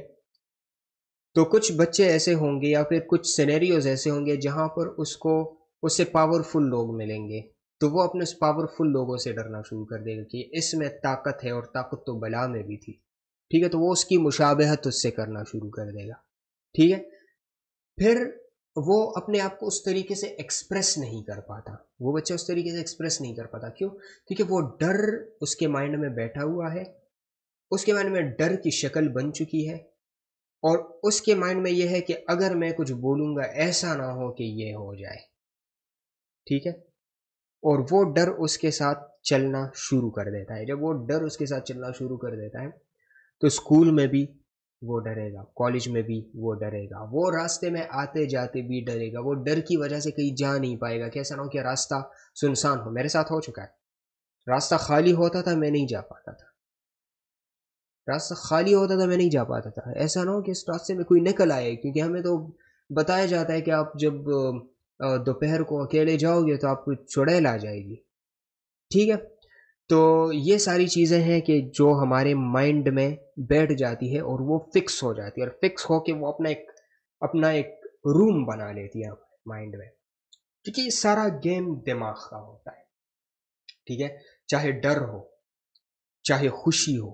तो कुछ बच्चे ऐसे होंगे या फिर कुछ सिनेरियोज ऐसे होंगे जहां पर उसको उससे पावरफुल लोग मिलेंगे तो वो अपने उस पावरफुल लोगों से डरना शुरू कर देगा कि इसमें ताकत है और ताकत तो बला में भी थी ठीक है तो वो उसकी मुशाबहत उससे करना शुरू कर देगा ठीक है फिर वो अपने आप को उस तरीके से एक्सप्रेस नहीं कर पाता वो बच्चा उस तरीके से एक्सप्रेस नहीं कर पाता क्यों क्योंकि वो डर उसके माइंड में बैठा हुआ है उसके माइंड में डर की शक्ल बन चुकी है और उसके माइंड में यह है कि अगर मैं कुछ बोलूँगा ऐसा ना हो कि ये हो जाए ठीक है और वो डर उसके साथ चलना शुरू कर देता है जब वो डर उसके साथ चलना शुरू कर देता है तो स्कूल में भी वो डरेगा कॉलेज में भी वो डरेगा वो रास्ते में आते जाते भी डरेगा वो डर की वजह से कहीं जा नहीं पाएगा कैसा ना हो कि रास्ता सुनसान हो मेरे साथ हो चुका है रास्ता खाली होता था मैं नहीं जा पाता था रास्ता खाली होता था मैं नहीं जा पाता था ऐसा ना हो कि इस रास्ते में कोई निकल आए क्योंकि हमें तो बताया जाता है कि आप जब दोपहर को अकेले जाओगे तो आपको चुड़ैल आ जाएगी ठीक है तो ये सारी चीज़ें हैं कि जो हमारे माइंड में बैठ जाती है और वो फिक्स हो जाती है और फिक्स हो के वो अपना एक अपना एक रूम बना लेती है माइंड में क्योंकि सारा गेम दिमाग का होता है ठीक है चाहे डर हो चाहे खुशी हो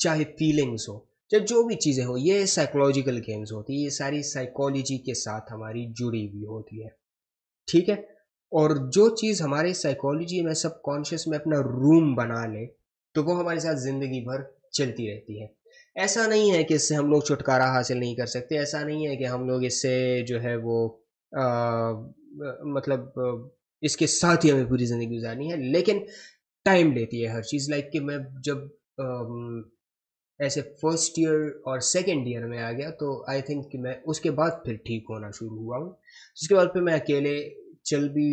चाहे फीलिंग्स हो चाहे जो भी चीज़ें हो ये साइकोलॉजिकल गेम्स होती है ये सारी साइकोलॉजी के साथ हमारी जुड़ी हुई होती है ठीक है और जो चीज़ हमारे साइकोलॉजी में सब कॉन्शियस में अपना रूम बना ले तो वो हमारे साथ ज़िंदगी भर चलती रहती है ऐसा नहीं है कि इससे हम लोग छुटकारा हासिल नहीं कर सकते ऐसा नहीं है कि हम लोग इससे जो है वो आ, मतलब इसके साथ ही हमें पूरी ज़िंदगी गुजारनी है लेकिन टाइम लेती है हर चीज़ लाइक कि मैं जब आ, ऐसे फर्स्ट ईयर और सेकेंड ईयर में आ गया तो आई थिंक कि मैं उसके बाद फिर ठीक होना शुरू हुआ हूँ उसके बाद फिर मैं अकेले चल भी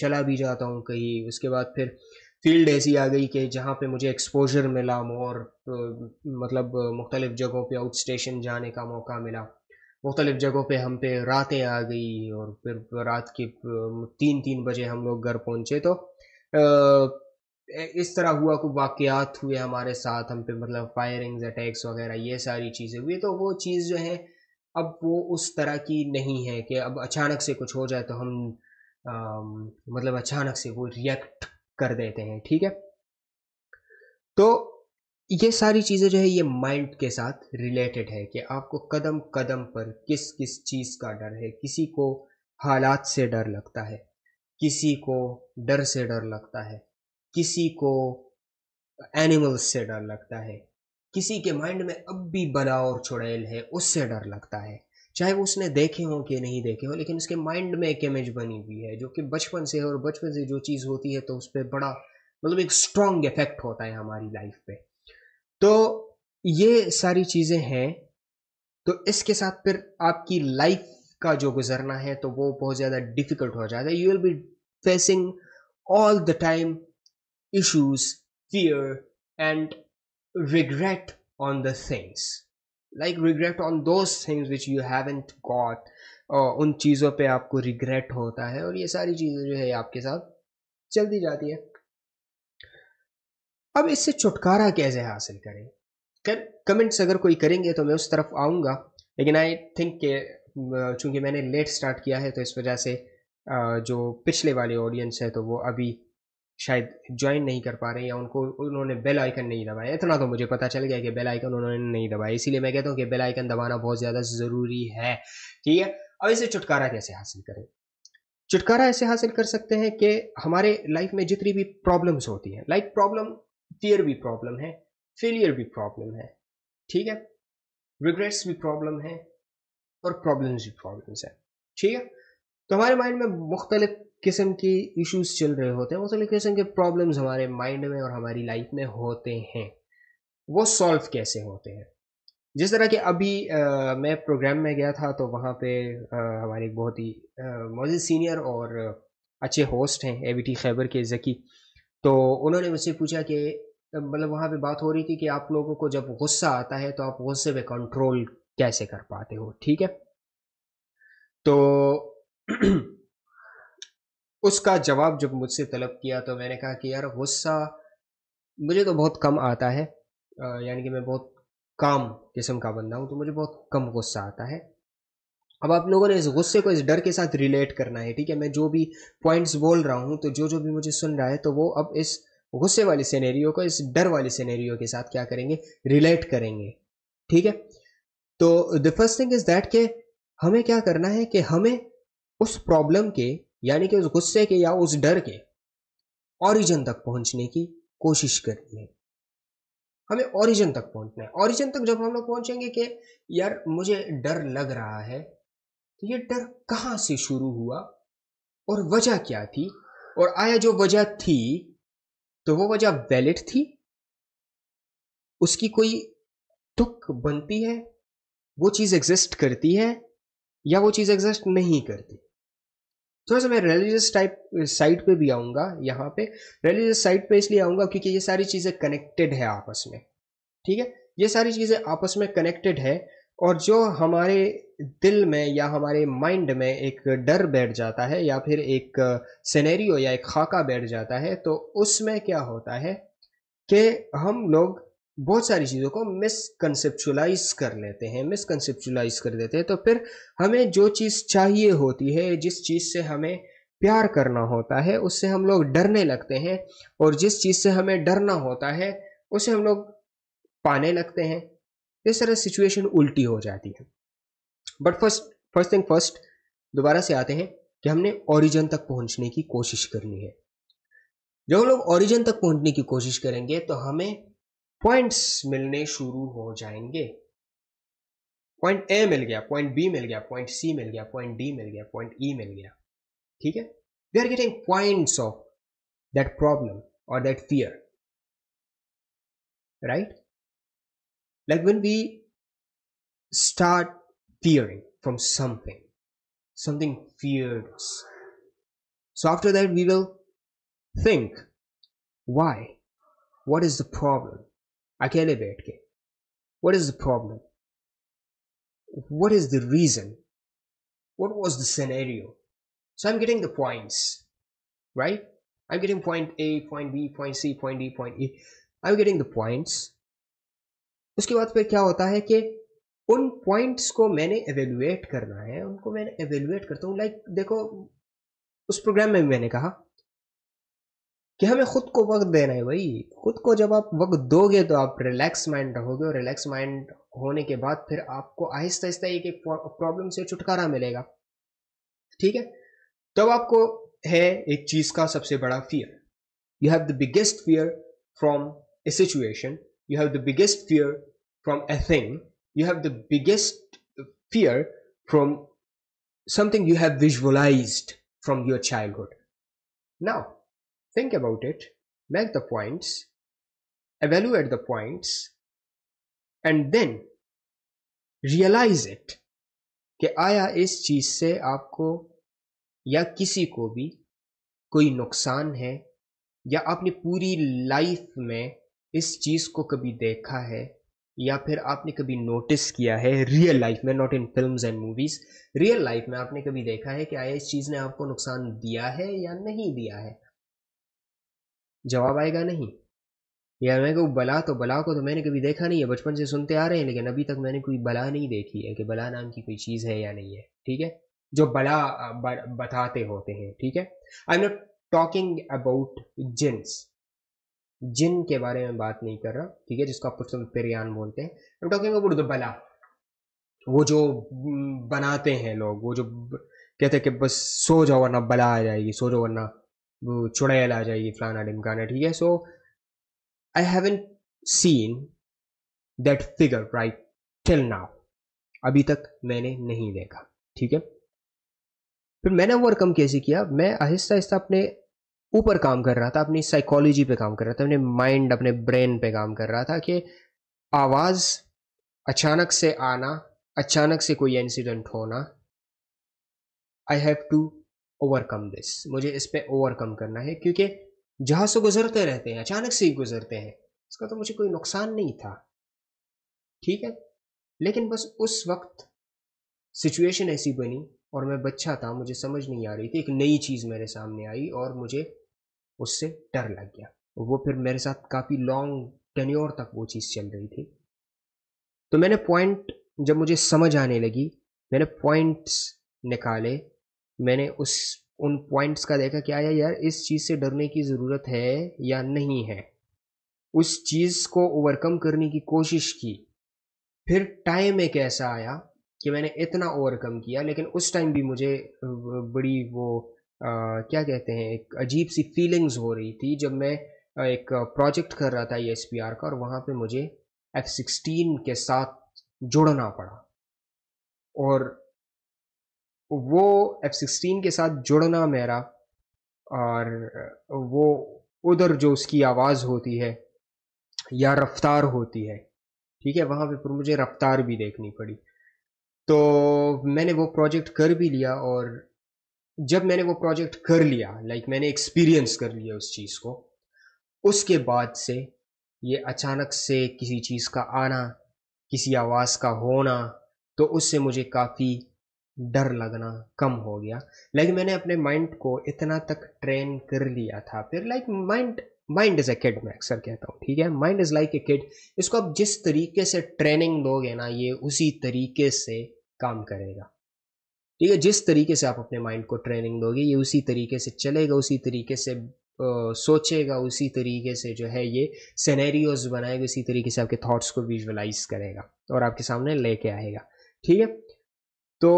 चला भी जाता हूँ कहीं उसके बाद फिर फील्ड ऐसी आ गई कि जहाँ पे मुझे एक्सपोजर मिला मोर मतलब मुख्तलिफ़ जगहों पे आउट स्टेशन जाने का मौका मिला मुख्तलिफ़ जगहों पे हम पे रातें आ गई और फिर रात के तीन तीन बजे हम लोग घर पहुँचे तो इस तरह हुआ कुछ वाक़ात हुए हमारे साथ हम पे मतलब फायरिंग्स अटैक्स वगैरह ये सारी चीज़ें हुई तो वो चीज़ जो है अब वो उस तरह की नहीं है कि अब अचानक से कुछ हो जाए तो हम मतलब अचानक से वो रिएक्ट कर देते हैं ठीक है तो ये सारी चीज़ें जो है ये माइंड के साथ रिलेटेड है कि आपको कदम कदम पर किस किस चीज़ का डर है किसी को हालात से डर लगता है किसी को डर से डर लगता है किसी को एनिमल्स से डर लगता है किसी के माइंड में अब भी बला और चुड़ैल है उससे डर लगता है चाहे वो उसने देखे हों कि नहीं देखे हों लेकिन उसके माइंड में एक इमेज बनी हुई है जो कि बचपन से है और बचपन से जो चीज़ होती है तो उस पर बड़ा मतलब एक स्ट्रॉन्ग इफेक्ट होता है हमारी लाइफ पे तो ये सारी चीज़ें हैं तो इसके साथ फिर आपकी लाइफ का जो गुजरना है तो वो बहुत ज़्यादा डिफिकल्ट हो जाता है you will be facing all the time issues fear and regret on the things like regret on those things which you haven't got उन चीज़ों पे आपको रिग्रेट होता है और ये सारी चीज़ें जो है आपके साथ चलती जाती है अब इससे छुटकारा कैसे हासिल करें कर कमेंट्स अगर कोई करेंगे तो मैं उस तरफ आऊँगा लेकिन आई थिंक के चूँकि मैंने लेट स्टार्ट किया है तो इस वजह से जो पिछले वाले ऑडियंस है तो वो अभी शायद ज्वाइन नहीं कर पा रहे हैं या उनको उन्होंने बेल आइकन नहीं दबाया इतना तो मुझे पता चल गया कि बेल आइकन उन्होंने नहीं दबाया इसीलिए मैं कहता हूँ कि बेल आइकन दबाना बहुत ज़्यादा ज़रूरी है ठीक है अब इसे छुटकारा कैसे हासिल करें छुटकारा ऐसे हासिल कर सकते हैं कि हमारे लाइफ में जितनी भी प्रॉब्लम्स होती हैं लाइक प्रॉब्लम फियर भी प्रॉब्लम है फेलियर भी प्रॉब्लम है ठीक है रिग्रेट्स भी प्रॉब्लम है और प्रॉब्लम्स भी प्रॉब्लम्स है ठीक है तो हमारे माइंड में मुख्तलिफ किस्म के इश्यूज चल रहे होते हैं मुख्तलिफ किस्म के प्रॉब्लम्स हमारे माइंड में और हमारी लाइफ में होते हैं वो सॉल्व कैसे होते हैं जिस तरह के अभी आ, मैं प्रोग्राम में गया था तो वहाँ पे आ, हमारे एक बहुत ही मौजूद सीनियर और अच्छे होस्ट हैं ए खैबर के जकी तो उन्होंने मुझसे पूछा कि मतलब वहाँ पे बात हो रही थी कि आप लोगों को जब गुस्सा आता है तो आप गुस्से पे कंट्रोल कैसे कर पाते हो ठीक है तो [clears throat] [clears throat] उसका जवाब जब मुझसे तलब किया तो मैंने कहा कि यार गुस्सा मुझे तो बहुत कम आता है यानी कि मैं बहुत काम किस्म का बंदा हूँ तो मुझे बहुत कम गुस्सा आता है अब आप लोगों ने इस गुस्से को इस डर के साथ रिलेट करना है ठीक है मैं जो भी पॉइंट्स बोल रहा हूँ तो जो जो भी मुझे सुन रहा है तो वो अब इस गुस्से वाली सिनेरियो को इस डर वाली सिनेरियो के साथ क्या करेंगे रिलेट करेंगे ठीक है तो the first thing is that के हमें क्या करना है कि हमें उस प्रॉब्लम के यानी कि उस गुस्से के या उस डर के ऑरिजन तक पहुंचने की कोशिश करनी है हमें ऑरिजन तक पहुंचना है ऑरिजन तक जब हम लोग पहुंचेंगे कि यार मुझे डर लग रहा है तो ये डर कहाँ से शुरू हुआ और वजह क्या थी और आया जो वजह थी तो वो वजह वैलिड थी उसकी कोई दुख बनती है वो चीज़ एग्जिस्ट करती है या वो चीज़ एग्जिस्ट नहीं करती थोड़ा सा मैं रिलीजियस टाइप साइट पे भी आऊँगा यहाँ पे रिलीजियस साइट पे इसलिए आऊँगा क्योंकि ये सारी चीज़ें कनेक्टेड है आपस में ठीक है ये सारी चीज़ें आपस में कनेक्टेड है और जो हमारे दिल में या हमारे माइंड में एक डर बैठ जाता है या फिर एक सिनेरियो या एक खाका बैठ जाता है तो उसमें क्या होता है कि हम लोग बहुत सारी चीज़ों को मिसकनसेप्चुलाइज कर लेते हैं मिसकनसेप्चुलाइज कर देते हैं तो फिर हमें जो चीज़ चाहिए होती है जिस चीज़ से हमें प्यार करना होता है उससे हम लोग डरने लगते हैं और जिस चीज़ से हमें डरना होता है उसे हम लोग पाने लगते हैं इस तरह सिचुएशन उल्टी हो जाती है but first first thing first दोबारा से आते हैं कि हमने ओरिजिन तक पहुंचने की कोशिश करनी है जब हम लोग ओरिजिन तक पहुंचने की कोशिश करेंगे तो हमें पॉइंट्स मिलने शुरू हो जाएंगे पॉइंट ए मिल गया पॉइंट बी मिल गया पॉइंट सी मिल गया पॉइंट डी मिल गया पॉइंट ई e मिल गया ठीक है they are getting points of that problem और that fear right like when we start fearing from something something feared us so after that we will think why what is the problem अकेले बैठ के what is the problem what is the reason what was the so I am getting the points right I am getting point A point B point C point D point E I am getting the points उसके बाद फिर क्या होता है कि उन points को मैंने एवेलुएट करना है उनको मैंने एवेलुएट करता हूँ लाइक like, देखो उस प्रोग्राम में भी मैंने कहा कि हमें खुद को वक्त देना है भाई खुद को जब आप वक्त दोगे तो आप रिलैक्स माइंड रहोगे और रिलैक्स माइंड होने के बाद फिर आपको आहिस्ता आहिस्ता एक एक प्रॉब्लम से छुटकारा मिलेगा ठीक है तब आपको है एक चीज़ का सबसे बड़ा fear you have the biggest fear from a situation you have the biggest fear from a thing you have the biggest fear from something you have visualized from your childhood now think about it, make the points, evaluate the points, and then realize it कि आया इस चीज़ से आपको या किसी को भी कोई नुकसान है या आपने पूरी लाइफ में इस चीज़ को कभी देखा है या फिर आपने कभी नोटिस किया है रियल लाइफ में not in film and movies real life में आपने कभी देखा है कि आया इस चीज़ ने आपको नुकसान दिया है या नहीं दिया है जवाब आएगा नहीं यार मैं कहूँ बला तो बला को तो मैंने कभी देखा नहीं है बचपन से सुनते आ रहे हैं लेकिन अभी तक मैंने कोई बला नहीं देखी है कि बला नाम की कोई चीज़ है या नहीं है ठीक है जो बला बताते होते हैं ठीक है I am not talking about जिन्स जिन के बारे में बात नहीं कर रहा ठीक है जिसको आप पुस्तक प्रयान बोलते हैं I am talking about the बला वो जो बनाते हैं लोग वो जो कहते हैं कि बस सो जाओ वरना बला आ जाएगी सो जाओ वरना वो चुड़ैल आ जाएगी फलाना ढिमकाना ठीक है so I haven't seen that figure right till now अभी तक मैंने नहीं देखा ठीक है फिर मैंने ओवरकम कैसे किया मैं आहिस्ता आहिस्ता अपने ऊपर काम कर रहा था अपनी साइकोलॉजी पे काम कर रहा था अपने माइंड अपने ब्रेन पे काम कर रहा था कि आवाज़ अचानक से आना अचानक से कोई इंसिडेंट होना I have to overcome this मुझे इस पर ओवरकम करना है क्योंकि जहाँ से गुजरते रहते हैं अचानक से ही गुजरते हैं इसका तो मुझे कोई नुकसान नहीं था ठीक है लेकिन बस उस वक्त सिचुएशन ऐसी बनी और मैं बच्चा था मुझे समझ नहीं आ रही थी एक नई चीज़ मेरे सामने आई और मुझे उससे डर लग गया वो फिर मेरे साथ काफ़ी लॉन्ग टेन्योर तक वो चीज़ चल रही थी तो मैंने पॉइंट जब मुझे समझ आने लगी मैंने पॉइंट्स निकाले मैंने उस उन पॉइंट्स का देखा क्या है यार इस चीज़ से डरने की ज़रूरत है या नहीं है उस चीज़ को ओवरकम करने की कोशिश की फिर टाइम एक ऐसा आया कि मैंने इतना ओवरकम किया लेकिन उस टाइम भी मुझे बड़ी वो आ, क्या कहते हैं एक अजीब सी फीलिंग्स हो रही थी जब मैं एक प्रोजेक्ट कर रहा था ये e एस का और वहाँ पे मुझे एफ सिक्सटीन के साथ जुड़ना पड़ा और वो एफ सिक्सटीन के साथ जुड़ना मेरा और वो उधर जो उसकी आवाज़ होती है या रफ्तार होती है ठीक है वहाँ पर मुझे रफ्तार भी देखनी पड़ी तो मैंने वो प्रोजेक्ट कर भी लिया और जब मैंने वो प्रोजेक्ट कर लिया लाइक मैंने एक्सपीरियंस कर लिया उस चीज़ को उसके बाद से ये अचानक से किसी चीज़ का आना किसी आवाज़ का होना तो उससे मुझे काफ़ी डर लगना कम हो गया लाइक मैंने अपने माइंड को इतना तक ट्रेन कर लिया था फिर like mind mind is a kid मैं अक्सर कहता हूँ ठीक है mind is like a kid इसको आप जिस तरीके से ट्रेनिंग दोगे ना ये उसी तरीके से काम करेगा ठीक है जिस तरीके से आप अपने माइंड को ट्रेनिंग दोगे ये उसी तरीके से चलेगा उसी तरीके से आ, सोचेगा उसी तरीके से जो है ये सैनैरियोज बनाएगा उसी तरीके से आपके थाट्स को विजुअलाइज करेगा और आपके सामने लेके आएगा ठीक है तो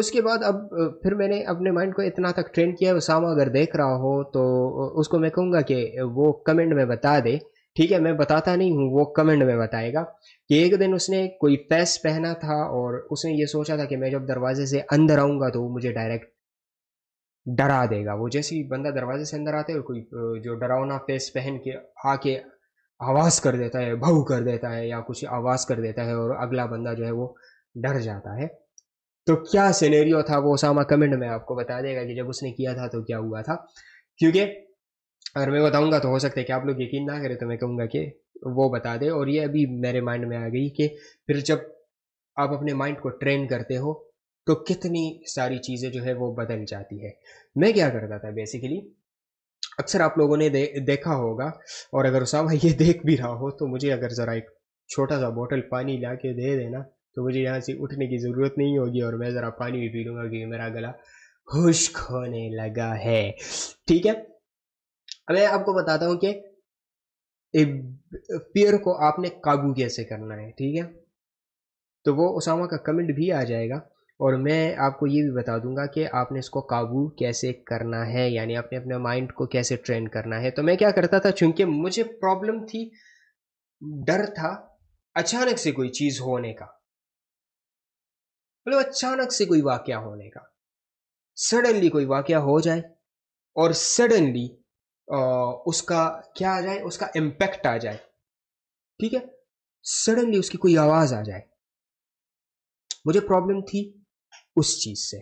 उसके बाद अब फिर मैंने अपने माइंड को इतना तक ट्रेन किया है उसामा अगर देख रहा हो तो उसको मैं कहूँगा कि वो कमेंट में बता दे ठीक है मैं बताता नहीं हूँ वो कमेंट में बताएगा कि एक दिन उसने कोई फैस पहना था और उसने ये सोचा था कि मैं जब दरवाजे से अंदर आऊँगा तो मुझे डायरेक्ट डरा देगा वो जैसे ही बंदा दरवाजे से अंदर आता है और कोई जो डरावना फेस पहन के आके आवाज़ कर देता है भाऊ कर देता है या कुछ आवाज़ कर देता है और अगला बंदा जो है वो डर जाता है तो क्या सिनेरियो था वो ओसामा कमेंट में आपको बता देगा कि जब उसने किया था तो क्या हुआ था क्योंकि अगर मैं बताऊंगा तो हो सकता है कि आप लोग यकीन ना करें तो मैं कहूँगा कि वो बता दे और ये अभी मेरे माइंड में आ गई कि फिर जब आप अपने माइंड को ट्रेन करते हो तो कितनी सारी चीज़ें जो है वो बदल जाती है मैं क्या करता था बेसिकली अक्सर आप लोगों ने दे, देखा होगा और अगर उसामा ये देख भी रहा हो तो मुझे अगर ज़रा एक छोटा सा बोतल पानी ला के दे देना तो मुझे यहाँ से उठने की ज़रूरत नहीं होगी और मैं ज़रा पानी भी पी लूँगा क्योंकि मेरा गला खुश्क होने लगा है ठीक है मैं आपको बताता हूँ कि पेयर को आपने काबू कैसे करना है ठीक है तो वो उसामा का कमेंट भी आ जाएगा और मैं आपको ये भी बता दूंगा कि आपने इसको काबू कैसे करना है यानी आपने अपने माइंड को कैसे ट्रेन करना है तो मैं क्या करता था चूंकि मुझे प्रॉब्लम थी डर था अचानक से कोई चीज़ होने का मतलब अचानक से कोई वाक्य होने का सडनली कोई वाक्य हो जाए और सडनली उसका क्या आ जाए उसका इम्पैक्ट आ जाए ठीक है सडनली उसकी कोई आवाज़ आ जाए मुझे प्रॉब्लम थी उस चीज़ से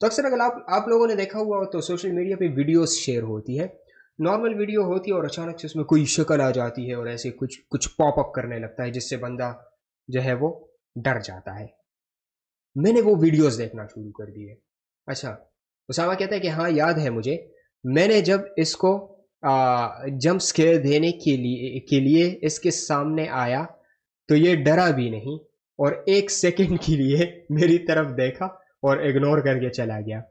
तो अक्सर अगर आप आप लोगों ने देखा हुआ हो तो सोशल मीडिया पे वीडियोस शेयर होती है नॉर्मल वीडियो होती है और अचानक से उसमें कोई शक्ल आ जाती है और ऐसे कुछ कुछ पॉपअप करने लगता है जिससे बंदा जो है वो डर जाता है मैंने वो वीडियोस देखना शुरू कर दिए अच्छा उसामा कहता है कि हाँ याद है मुझे मैंने जब इसको जंप स्केयर देने के लिए के लिए इसके सामने आया तो ये डरा भी नहीं और एक सेकंड के लिए मेरी तरफ देखा और इग्नोर करके चला गया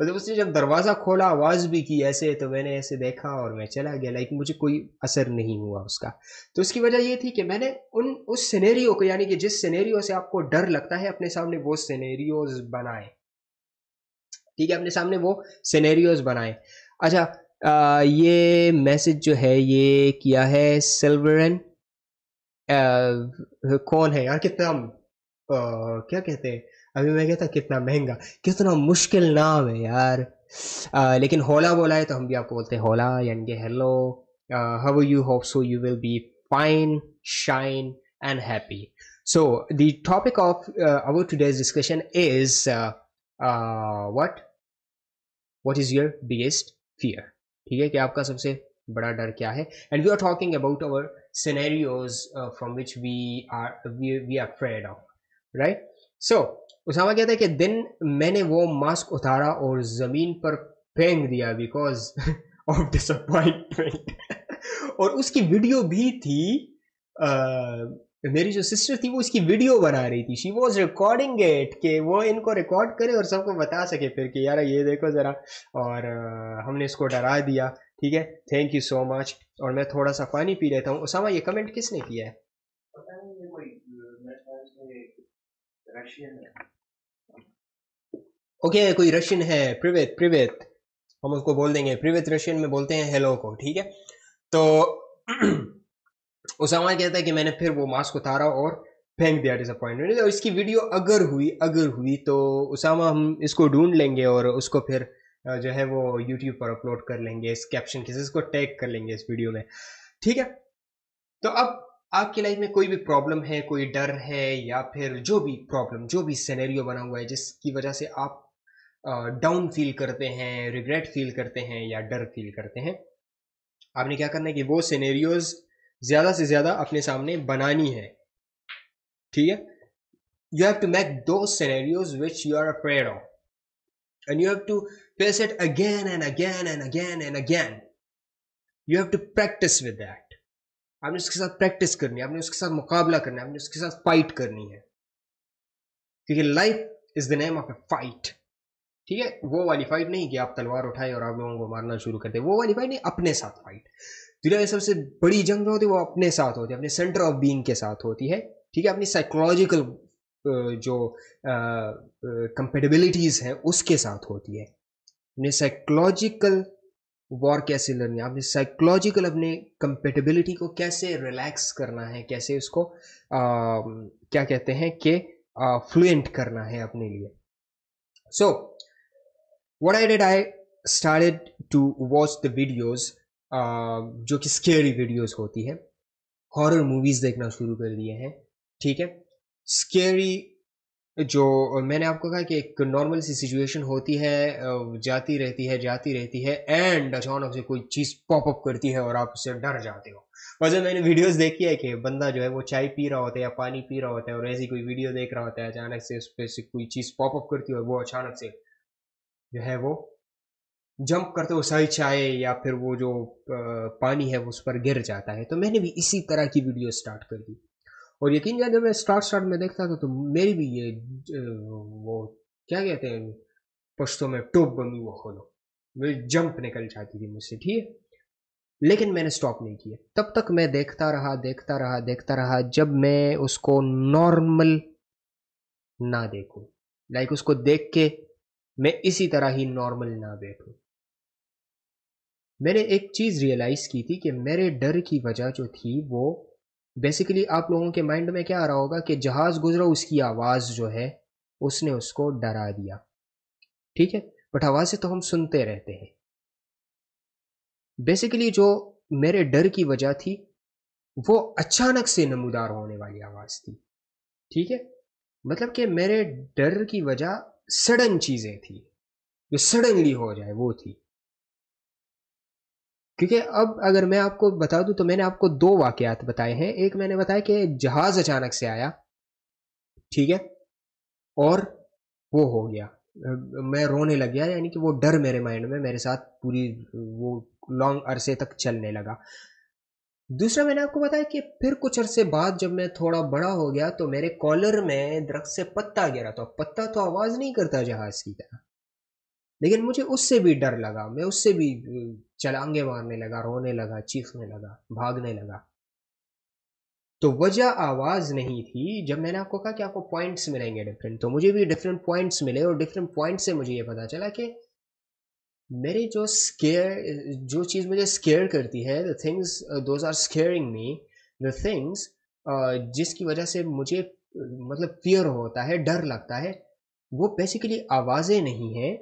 मतलब उसने जब दरवाज़ा खोला आवाज़ भी की ऐसे तो मैंने ऐसे देखा और मैं चला गया लाइक मुझे कोई असर नहीं हुआ उसका तो उसकी वजह ये थी कि मैंने उन उस सिनेरियो को यानी कि जिस सिनेरियो से आपको डर लगता है अपने सामने वो सिनेरियोज बनाए ठीक है अपने सामने वो सिनेरियोज बनाए अच्छा आ, ये मैसेज जो है ये किया है सिल्वरन कौन है यार कितना हम क्या कहते हैं अभी मैं कहता कितना महंगा कितना मुश्किल नाम है यार आ, लेकिन होला बोला है तो हम भी आपको बोलते हैं होला यानी कि hello how you hope so you will be fine shine and happy so the topic of our today's discussion is what what is your biggest fear ठीक है कि आपका सबसे बड़ा डर क्या है and we are talking about our scenarios from which we are we are afraid of right so so, Usama कहता है कि दिन मैंने वो मास्क उतारा और ज़मीन पर फेंक दिया बिकॉज ऑफ डिसअपॉइंटमेंट और उसकी वीडियो भी थी आ, uh, मेरी जो सिस्टर थी वो उसकी वीडियो बना रही थी शी वॉज रिकॉर्डिंग इट कि वो इनको रिकॉर्ड करे और सबको बता सके फिर कि यार ये देखो ज़रा और आ, uh, हमने इसको डरा दिया ठीक है थैंक यू सो मच और मैं थोड़ा सा पानी पी लेता हूँ उसामा ये कमेंट किसने किया है ओके uh, okay, कोई रशियन है प्रिवेत प्रिवेत हम उसको बोल देंगे प्रिवेत रशियन में बोलते हैं हेलो को ठीक है तो उस [clears throat] उसामा कहता है कि मैंने फिर वो मास्क उतारा और फेंक दिया डिसअपॉइंटमेंट और इसकी वीडियो अगर हुई अगर हुई तो उसामा हम इसको ढूंढ लेंगे और उसको फिर जो है वो यूट्यूब पर अपलोड कर लेंगे इस कैप्शन किसी को टैग कर लेंगे इस वीडियो में ठीक है तो अब आपकी लाइफ में कोई भी प्रॉब्लम है कोई डर है या फिर जो भी प्रॉब्लम जो भी सिनेरियो बना हुआ है जिसकी वजह से आप डाउन फील करते हैं रिग्रेट फील करते हैं या डर फील करते हैं आपने क्या करना है कि वो सिनेरियोज ज़्यादा से ज़्यादा अपने सामने बनानी है ठीक है you have to make two scenarios which you are afraid of and you have to face it again and again and again and again you have to practice with that आपने उसके साथ प्रैक्टिस करनी है आपने उसके साथ मुकाबला करना है आपने उसके साथ फाइट करनी है क्योंकि life is the name of a fight ठीक है वो वाली फाइट नहीं कि आप तलवार उठाए और आप लोगों को मारना शुरू कर दे वो वाली फाइट नहीं अपने साथ फाइट दुनिया में सबसे बड़ी जंग जो होती है वो अपने साथ होती है अपने सेंटर ऑफ बींग के साथ होती है ठीक है अपनी साइकोलॉजिकल जो कंपेटेबिलिटीज़ हैं उसके साथ होती है अपने साइकोलॉजिकल वॉर कैसे लड़नी है आपने साइकोलॉजिकल अपने कंपेटेबिलिटी को कैसे रिलैक्स करना है कैसे उसको आ, क्या कहते हैं कि फ्लुएंट करना है अपने लिए so what I did I started to watch the videos जो कि स्केरी वीडियोस होती है हॉरर मूवीज़ देखना शुरू कर दिए हैं ठीक है स्केरी जो मैंने आपको कहा कि एक नॉर्मल सी सिचुएशन होती है जाती रहती है जाती रहती है एंड अचानक से कोई चीज़ पॉपअप करती है और आप उससे डर जाते हो वैसे मैंने वीडियोस देखी है कि बंदा जो है वो चाय पी रहा होता है या पानी पी रहा होता है और ऐसी कोई वीडियो देख रहा होता है अचानक से उस पर से कोई चीज़ पॉपअप करती हो वो अचानक से जो है वो जंप करते हो सही चाय या फिर वो जो पानी है वो उस पर गिर जाता है तो मैंने भी इसी तरह की वीडियो स्टार्ट कर दी और यकीन जब मैं स्टार्ट स्टार्ट में देखता था तो मेरी भी ये वो क्या कहते हैं पश्तों में टोप बनी वो खोलो मेरी जंप निकल जाती थी मुझसे ठीक है लेकिन मैंने स्टॉप नहीं किया तब तक मैं देखता रहा देखता रहा देखता रहा जब मैं उसको नॉर्मल ना देखूं लाइक उसको देख के मैं इसी तरह ही नॉर्मल ना बैठूं मैंने एक चीज़ रियलाइज़ की थी कि मेरे डर की वजह जो थी वो बेसिकली आप लोगों के माइंड में क्या आ रहा होगा कि जहाज़ गुजरा उसकी आवाज़ जो है उसने उसको डरा दिया ठीक है बट आवाज़ें तो हम सुनते रहते हैं बेसिकली जो मेरे डर की वजह थी वो अचानक से नमूदार होने वाली आवाज़ थी ठीक है मतलब कि मेरे डर की वजह सडन चीज़ें थी जो सडनली हो जाए वो थी क्योंकि अब अगर मैं आपको बता दूं तो मैंने आपको दो वाकयात बताए हैं एक मैंने बताया कि जहाज़ अचानक से आया ठीक है और वो हो गया मैं रोने लग गया यानी कि वो डर मेरे माइंड में मेरे साथ पूरी वो लॉन्ग अरसे तक चलने लगा दूसरा मैंने आपको बताया कि फिर कुछ अरसे बाद जब मैं थोड़ा बड़ा हो गया तो मेरे कॉलर में दरख्त से पत्ता गिरा तो पत्ता तो आवाज़ नहीं करता जहाज़ की तरह लेकिन मुझे उससे भी डर लगा मैं उससे भी चलांगे मारने लगा रोने लगा चीखने लगा भागने लगा तो वजह आवाज़ नहीं थी जब मैंने आपको कहा कि आपको पॉइंट्स मिलेंगे डिफरेंट तो मुझे भी डिफरेंट पॉइंट्स मिले और डिफरेंट पॉइंट से मुझे ये पता चला कि मेरे जो स्केयर जो चीज़ मुझे स्केयर करती है the things those are scaring me the things जिसकी वजह से मुझे मतलब फियर होता है डर लगता है वो बेसिकली आवाज़ें नहीं है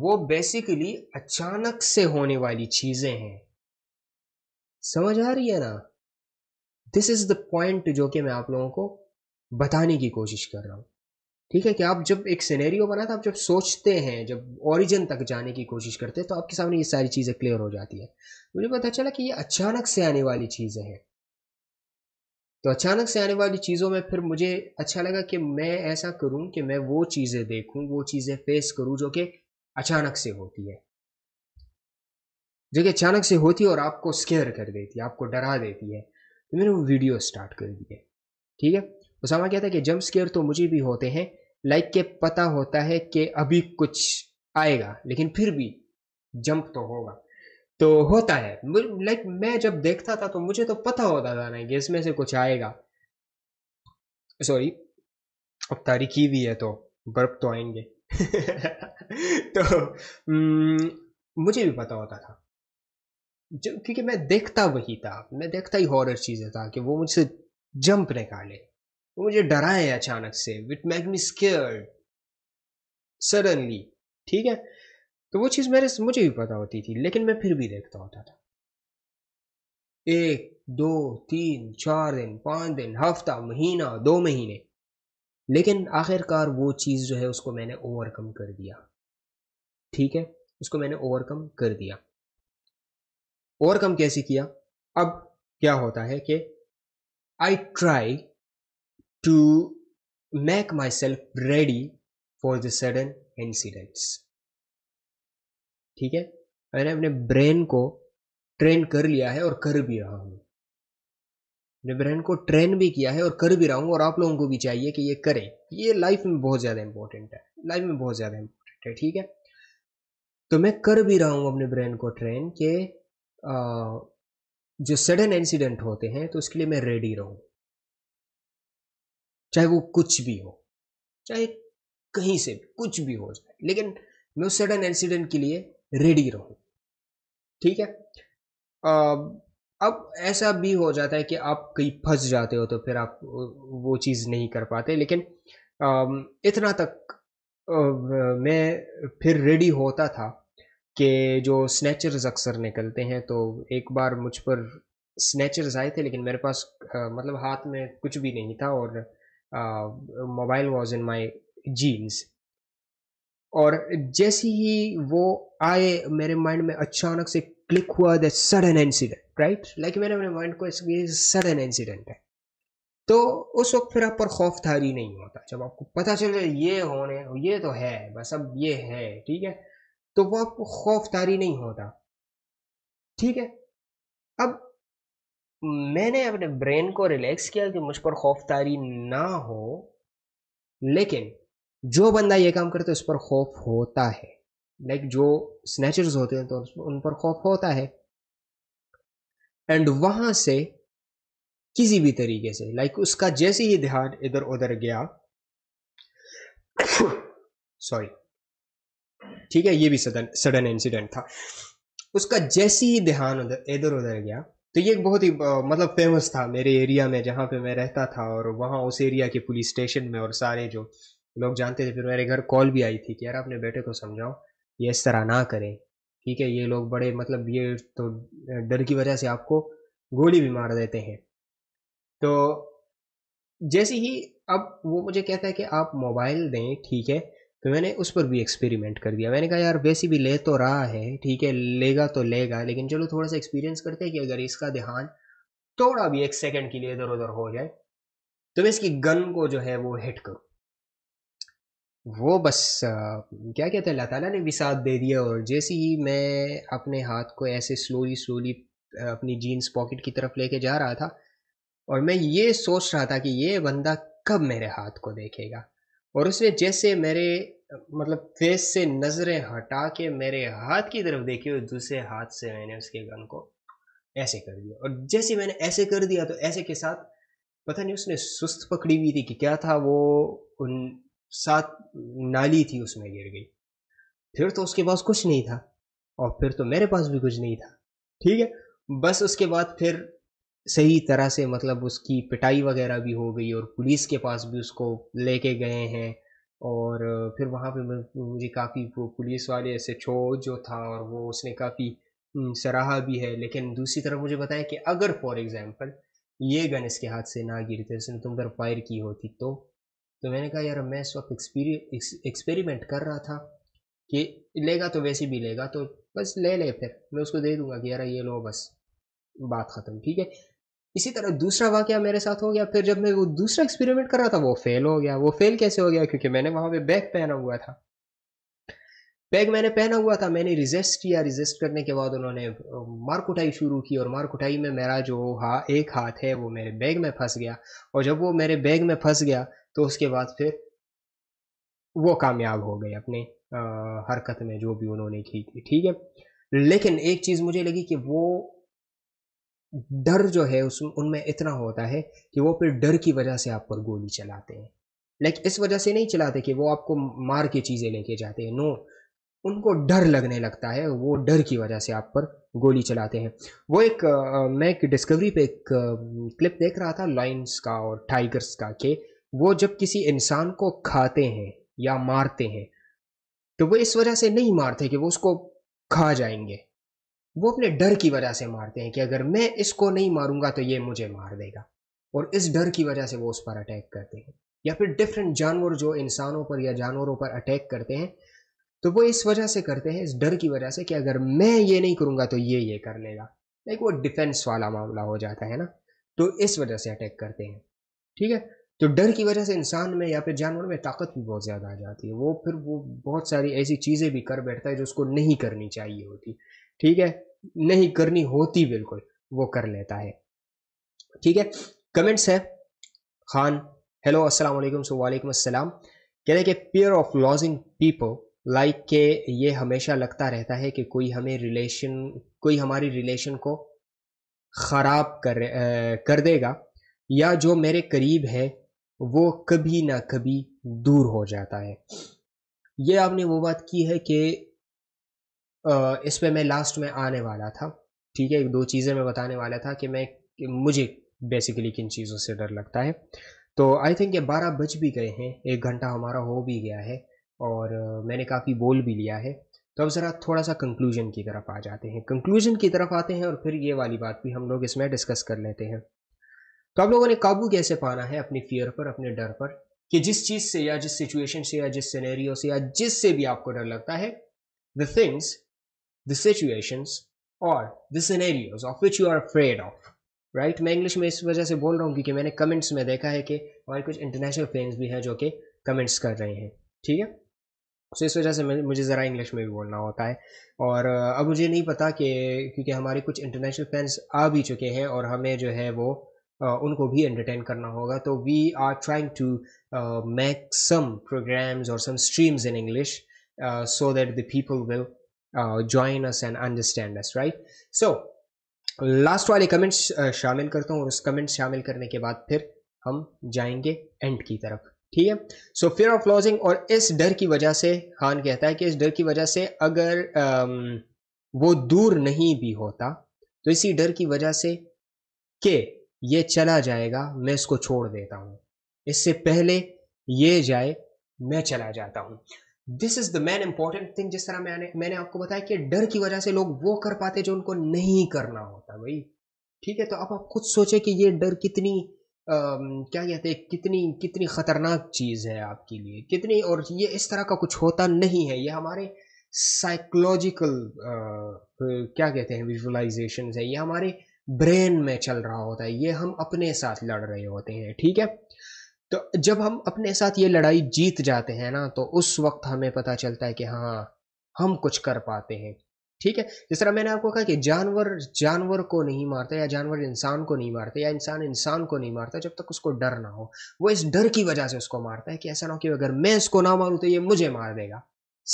वो बेसिकली अचानक से होने वाली चीज़ें हैं समझ आ रही है ना दिस इज़ द पॉइंट जो कि मैं आप लोगों को बताने की कोशिश कर रहा हूं ठीक है कि आप जब एक सिनेरियो बना था आप जब सोचते हैं जब ओरिजिन तक जाने की कोशिश करते हैं तो आपके सामने ये सारी चीज़ें क्लियर हो जाती है मुझे पता चला कि ये अचानक से आने वाली चीज़ें हैं तो अचानक से आने वाली चीज़ों में फिर मुझे अच्छा लगा कि मैं ऐसा करूं कि मैं वो चीज़ें देखूं वो चीज़ें फेस करूं जो कि अचानक से होती है जो कि अचानक से होती है और आपको स्केयर कर देती है आपको डरा देती है तो मैंने वो वीडियो स्टार्ट कर दी है ठीक है उसामा तो कहता है कि जंप स्केयर तो मुझे भी होते हैं लाइक के पता होता है कि अभी कुछ आएगा लेकिन फिर भी जंप तो होगा तो होता है लाइक मैं जब देखता था तो मुझे तो पता होता था ना कि इसमें से कुछ आएगा सॉरी अब तारीखी भी है तो बर्फ तो आएंगे [laughs] तो मुझे भी पता होता था जो क्योंकि मैं देखता वही था मैं देखता ही हॉरर चीज़ें था कि वो मुझसे जंप निकाले वो मुझे डराए अचानक से which make me scare suddenly ठीक है तो वो चीज़ मेरे मुझे भी पता होती थी लेकिन मैं फिर भी देखता होता था एक दो तीन चार दिन पाँच दिन हफ्ता महीना दो महीने लेकिन आखिरकार वो चीज़ जो है उसको मैंने ओवरकम कर दिया ठीक है उसको मैंने ओवरकम कर दिया ओवरकम कैसे किया अब क्या होता है कि I try to make myself ready for the sudden incidents ठीक है मैंने अपने ब्रेन को ट्रेन कर लिया है और कर भी रहा हूँ निब्रहन को ट्रेन भी किया है और कर भी रहा हूँ और आप लोगों को भी चाहिए कि ये करें ये लाइफ में बहुत ज़्यादा इंपॉर्टेंट है लाइफ में बहुत ज़्यादा इंपॉर्टेंट है ठीक है तो मैं कर भी रहा हूँ अपने ब्रेन को ट्रेन के जो सडन इंसिडेंट होते हैं तो उसके लिए मैं रेडी रहूँ चाहे वो कुछ भी हो चाहे कहीं से भी कुछ भी हो जाए लेकिन मैं उस सडन इंसिडेंट के लिए रेडी रहूँ ठीक है आ, अब ऐसा भी हो जाता है कि आप कहीं फंस जाते हो तो फिर आप वो चीज़ नहीं कर पाते लेकिन इतना तक मैं फिर रेडी होता था कि जो स्नैचर्स अक्सर निकलते हैं तो एक बार मुझ पर स्नैचर्स आए थे लेकिन मेरे पास मतलब हाथ में कुछ भी नहीं था और mobile was in my jeans और जैसे ही वो आए मेरे माइंड में अचानक से क्लिक हुआ the sudden incident right like मैंने अपने माइंड को इसलिए सडन इंसिडेंट है तो उस वक्त फिर आप पर खौफ थारी नहीं होता जब आपको पता चल जाए ये होने ये तो है बस अब ये है ठीक है तो वो आपको खौफ थारी नहीं होता ठीक है अब मैंने अपने ब्रेन को रिलैक्स किया कि मुझ पर खौफ थारी ना हो लेकिन जो बंदा ये काम करता है उस पर खौफ होता है लाइक जो स्नैचर्स होते हैं तो उन पर खौफ होता है एंड वहां से किसी भी तरीके से लाइक उसका जैसे ही ध्यान इधर उधर गया सॉरी ठीक है ये भी सदन सडन इंसिडेंट था उसका जैसे ही ध्यान उधर इधर उधर गया तो ये एक बहुत ही मतलब फेमस था मेरे एरिया में जहाँ पे मैं रहता था और वहाँ उस एरिया के पुलिस स्टेशन में और सारे जो लोग जानते थे फिर मेरे घर कॉल भी आई थी कि यार अपने बेटे को समझाओ ये इस तरह ना करें ठीक है ये लोग बड़े मतलब ये तो डर की वजह से आपको गोली भी मार देते हैं तो जैसे ही अब वो मुझे कहता है कि आप मोबाइल दें ठीक है तो मैंने उस पर भी एक्सपेरिमेंट कर दिया मैंने कहा यार वैसे भी ले तो रहा है ठीक है लेगा तो लेगा लेकिन चलो थोड़ा सा एक्सपीरियंस करते हैं कि अगर इसका ध्यान थोड़ा भी एक सेकंड के लिए इधर उधर हो जाए तो मैं इसकी गन को जो है वो हिट करूँ वो बस क्या कहते हैं अल्लाह ताला ने विसात दे दिया और जैसे ही मैं अपने हाथ को ऐसे स्लोली स्लोली अपनी जीन्स पॉकेट की तरफ लेके जा रहा था और मैं ये सोच रहा था कि ये बंदा कब मेरे हाथ को देखेगा और उसने जैसे मेरे मतलब फेस से नज़रें हटा के मेरे हाथ की तरफ देखी और दूसरे हाथ से मैंने उसके गन को ऐसे कर दिया और जैसे मैंने ऐसे कर दिया तो ऐसे के साथ पता नहीं उसने सुस्त पकड़ी हुई थी कि क्या था वो उन सात नाली थी उसमें गिर गई फिर तो उसके पास कुछ नहीं था और फिर तो मेरे पास भी कुछ नहीं था ठीक है बस उसके बाद फिर सही तरह से मतलब उसकी पिटाई वगैरह भी हो गई और पुलिस के पास भी उसको लेके गए हैं और फिर वहाँ पे मुझे काफ़ी वो पुलिस वाले ऐसे छो जो था और वो उसने काफ़ी सराहा भी है लेकिन दूसरी तरफ मुझे बताया कि अगर फॉर एग्ज़ाम्पल ये गन इसके हाथ से ना गिरते उसने तुम पर फायर की होती तो तो मैंने कहा यार मैं इस वक्त एक्सपेरिमेंट कर रहा था कि लेगा तो वैसे भी लेगा तो बस ले ले फिर मैं उसको दे दूंगा कि यार ये लो बस बात ख़त्म ठीक है इसी तरह दूसरा वाक्य मेरे साथ हो गया फिर जब मैं वो दूसरा एक्सपेरिमेंट कर रहा था वो फेल हो गया वो फेल कैसे हो गया क्योंकि मैंने वहाँ पे बैग पहना हुआ था बैग मैंने पहना हुआ था मैंने रिजेस्ट किया रिजेस्ट करने के बाद उन्होंने उठाई शुरू की और उठाई में मेरा जो हा एक हाथ है वो मेरे बैग में फंस गया और जब वो मेरे बैग में फंस गया तो उसके बाद फिर वो कामयाब हो गए अपने आ, हरकत में जो भी उन्होंने की थी ठीक है लेकिन एक चीज़ मुझे लगी कि वो डर जो है उस उनमें इतना होता है कि वो फिर डर की वजह से आप पर गोली चलाते हैं लाइक इस वजह से नहीं चलाते कि वो आपको मार के चीज़ें लेके जाते हैं नो उनको डर लगने लगता है वो डर की वजह से आप पर गोली चलाते हैं वो एक आ, मैं एक डिस्कवरी पे एक क्लिप देख रहा था लाइन्स का और टाइगर्स का के वो जब किसी इंसान को खाते हैं या मारते हैं तो वो इस वजह से नहीं मारते कि वो उसको खा जाएंगे वो अपने डर की वजह से मारते हैं कि अगर मैं इसको नहीं मारूंगा तो ये मुझे मार देगा और इस डर की वजह से वो उस पर अटैक करते हैं या फिर डिफरेंट जानवर जो इंसानों पर या जानवरों पर अटैक करते हैं तो वो इस वजह से करते हैं इस डर की वजह से कि अगर मैं ये नहीं करूँगा तो ये ये कर लेगा लाइक वो डिफेंस वाला मामला हो जाता है ना तो इस वजह से अटैक करते हैं ठीक है तो डर की वजह से इंसान में या फिर जानवर में ताकत भी बहुत ज़्यादा आ जाती है वो फिर वो बहुत सारी ऐसी चीज़ें भी कर बैठता है जो उसको नहीं करनी चाहिए होती ठीक है नहीं करनी होती बिल्कुल वो कर लेता है ठीक है कमेंट्स है खान हेलो अस्सलाम वालेकुम सो वालेकुम अस्सलाम कह रहे कि pair of lodging people like के ये हमेशा लगता रहता है कि कोई हमें रिलेशन कोई हमारी रिलेशन को ख़राब कर आ, कर देगा या जो मेरे करीब है वो कभी ना कभी दूर हो जाता है ये आपने वो बात की है कि इस पर मैं लास्ट में आने वाला था ठीक है एक दो चीज़ें मैं बताने वाला था कि मैं कि मुझे बेसिकली किन चीज़ों से डर लगता है तो आई थिंक ये बारह बज भी गए हैं एक घंटा हमारा हो भी गया है और मैंने काफ़ी बोल भी लिया है तो अब ज़रा थोड़ा सा कंक्लूजन की तरफ आ जाते हैं कंक्लूजन की तरफ आते हैं और फिर ये वाली बात भी हम लोग इसमें डिस्कस कर लेते हैं तो आप लोगों ने काबू कैसे पाना है अपनी फियर पर अपने डर पर कि जिस चीज से या जिस सिचुएशन से या जिस सिनेरियो से या जिससे भी आपको डर लगता है द थिंग्स द सिचुएशंस और the scenarios of which you are afraid of right मैं इंग्लिश में इस वजह से बोल रहा हूँ क्योंकि मैंने कमेंट्स में देखा है कि हमारे कुछ इंटरनेशनल फ्रेंड्स भी हैं जो कि कमेंट्स कर रहे हैं ठीक है सो तो इस वजह से मुझे ज़रा इंग्लिश में भी बोलना होता है और अब मुझे नहीं पता कि क्योंकि हमारे कुछ इंटरनेशनल फैंस आ भी चुके हैं और हमें जो है वो उनको भी एंटरटेन करना होगा तो we are trying to make some programs और some streams in English so that the people will join us and understand us right so last वाले कमेंट्स शामिल करता हूँ और उस कमेंट्स शामिल करने के बाद फिर हम जाएंगे एंड की तरफ ठीक है सो फियर ऑफ लॉजिंग और इस डर की वजह से खान कहता है कि इस डर की वजह से अगर um, वो दूर नहीं भी होता तो इसी डर की वजह से के ये चला जाएगा मैं इसको छोड़ देता हूँ इससे पहले ये जाए मैं चला जाता हूँ this is the main important thing जिस तरह मैंने मैंने आपको बताया कि डर की वजह से लोग वो कर पाते जो उनको नहीं करना होता भाई ठीक है तो अब आप खुद सोचे कि ये डर कितनी आ, क्या कहते हैं कितनी कितनी ख़तरनाक चीज़ है आपके लिए कितनी और ये इस तरह का कुछ होता नहीं है ये हमारे साइकोलॉजिकल क्या कहते हैं विजुअलाइजेशन है ये हमारे ब्रेन में चल रहा होता है ये हम अपने साथ लड़ रहे होते हैं ठीक है तो जब हम अपने साथ ये लड़ाई जीत जाते हैं ना तो उस वक्त हमें पता चलता है कि हाँ हम कुछ कर पाते हैं ठीक है जिस तरह मैंने आपको कहा कि जानवर जानवर को नहीं मारता या जानवर इंसान को नहीं मारते या इंसान इंसान को नहीं मारता जब तक उसको डर ना हो वो इस डर की वजह से उसको मारता है कि ऐसा ना हो कि अगर मैं इसको ना मारूँ तो ये मुझे मार देगा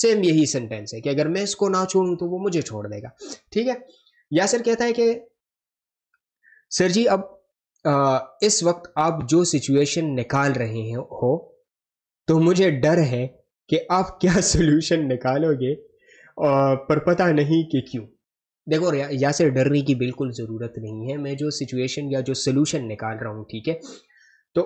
सेम यही सेंटेंस है कि अगर मैं इसको ना छोड़ूँ तो वो मुझे छोड़ देगा ठीक है यासर कहता है कि सर जी अब आ, इस वक्त आप जो सिचुएशन निकाल रहे हैं हो तो मुझे डर है कि आप [laughs] क्या सोल्यूशन निकालोगे आ, पर पता नहीं कि क्यों देखो या, या से डरने की बिल्कुल ज़रूरत नहीं है मैं जो सिचुएशन या जो सोल्यूशन निकाल रहा हूँ ठीक है तो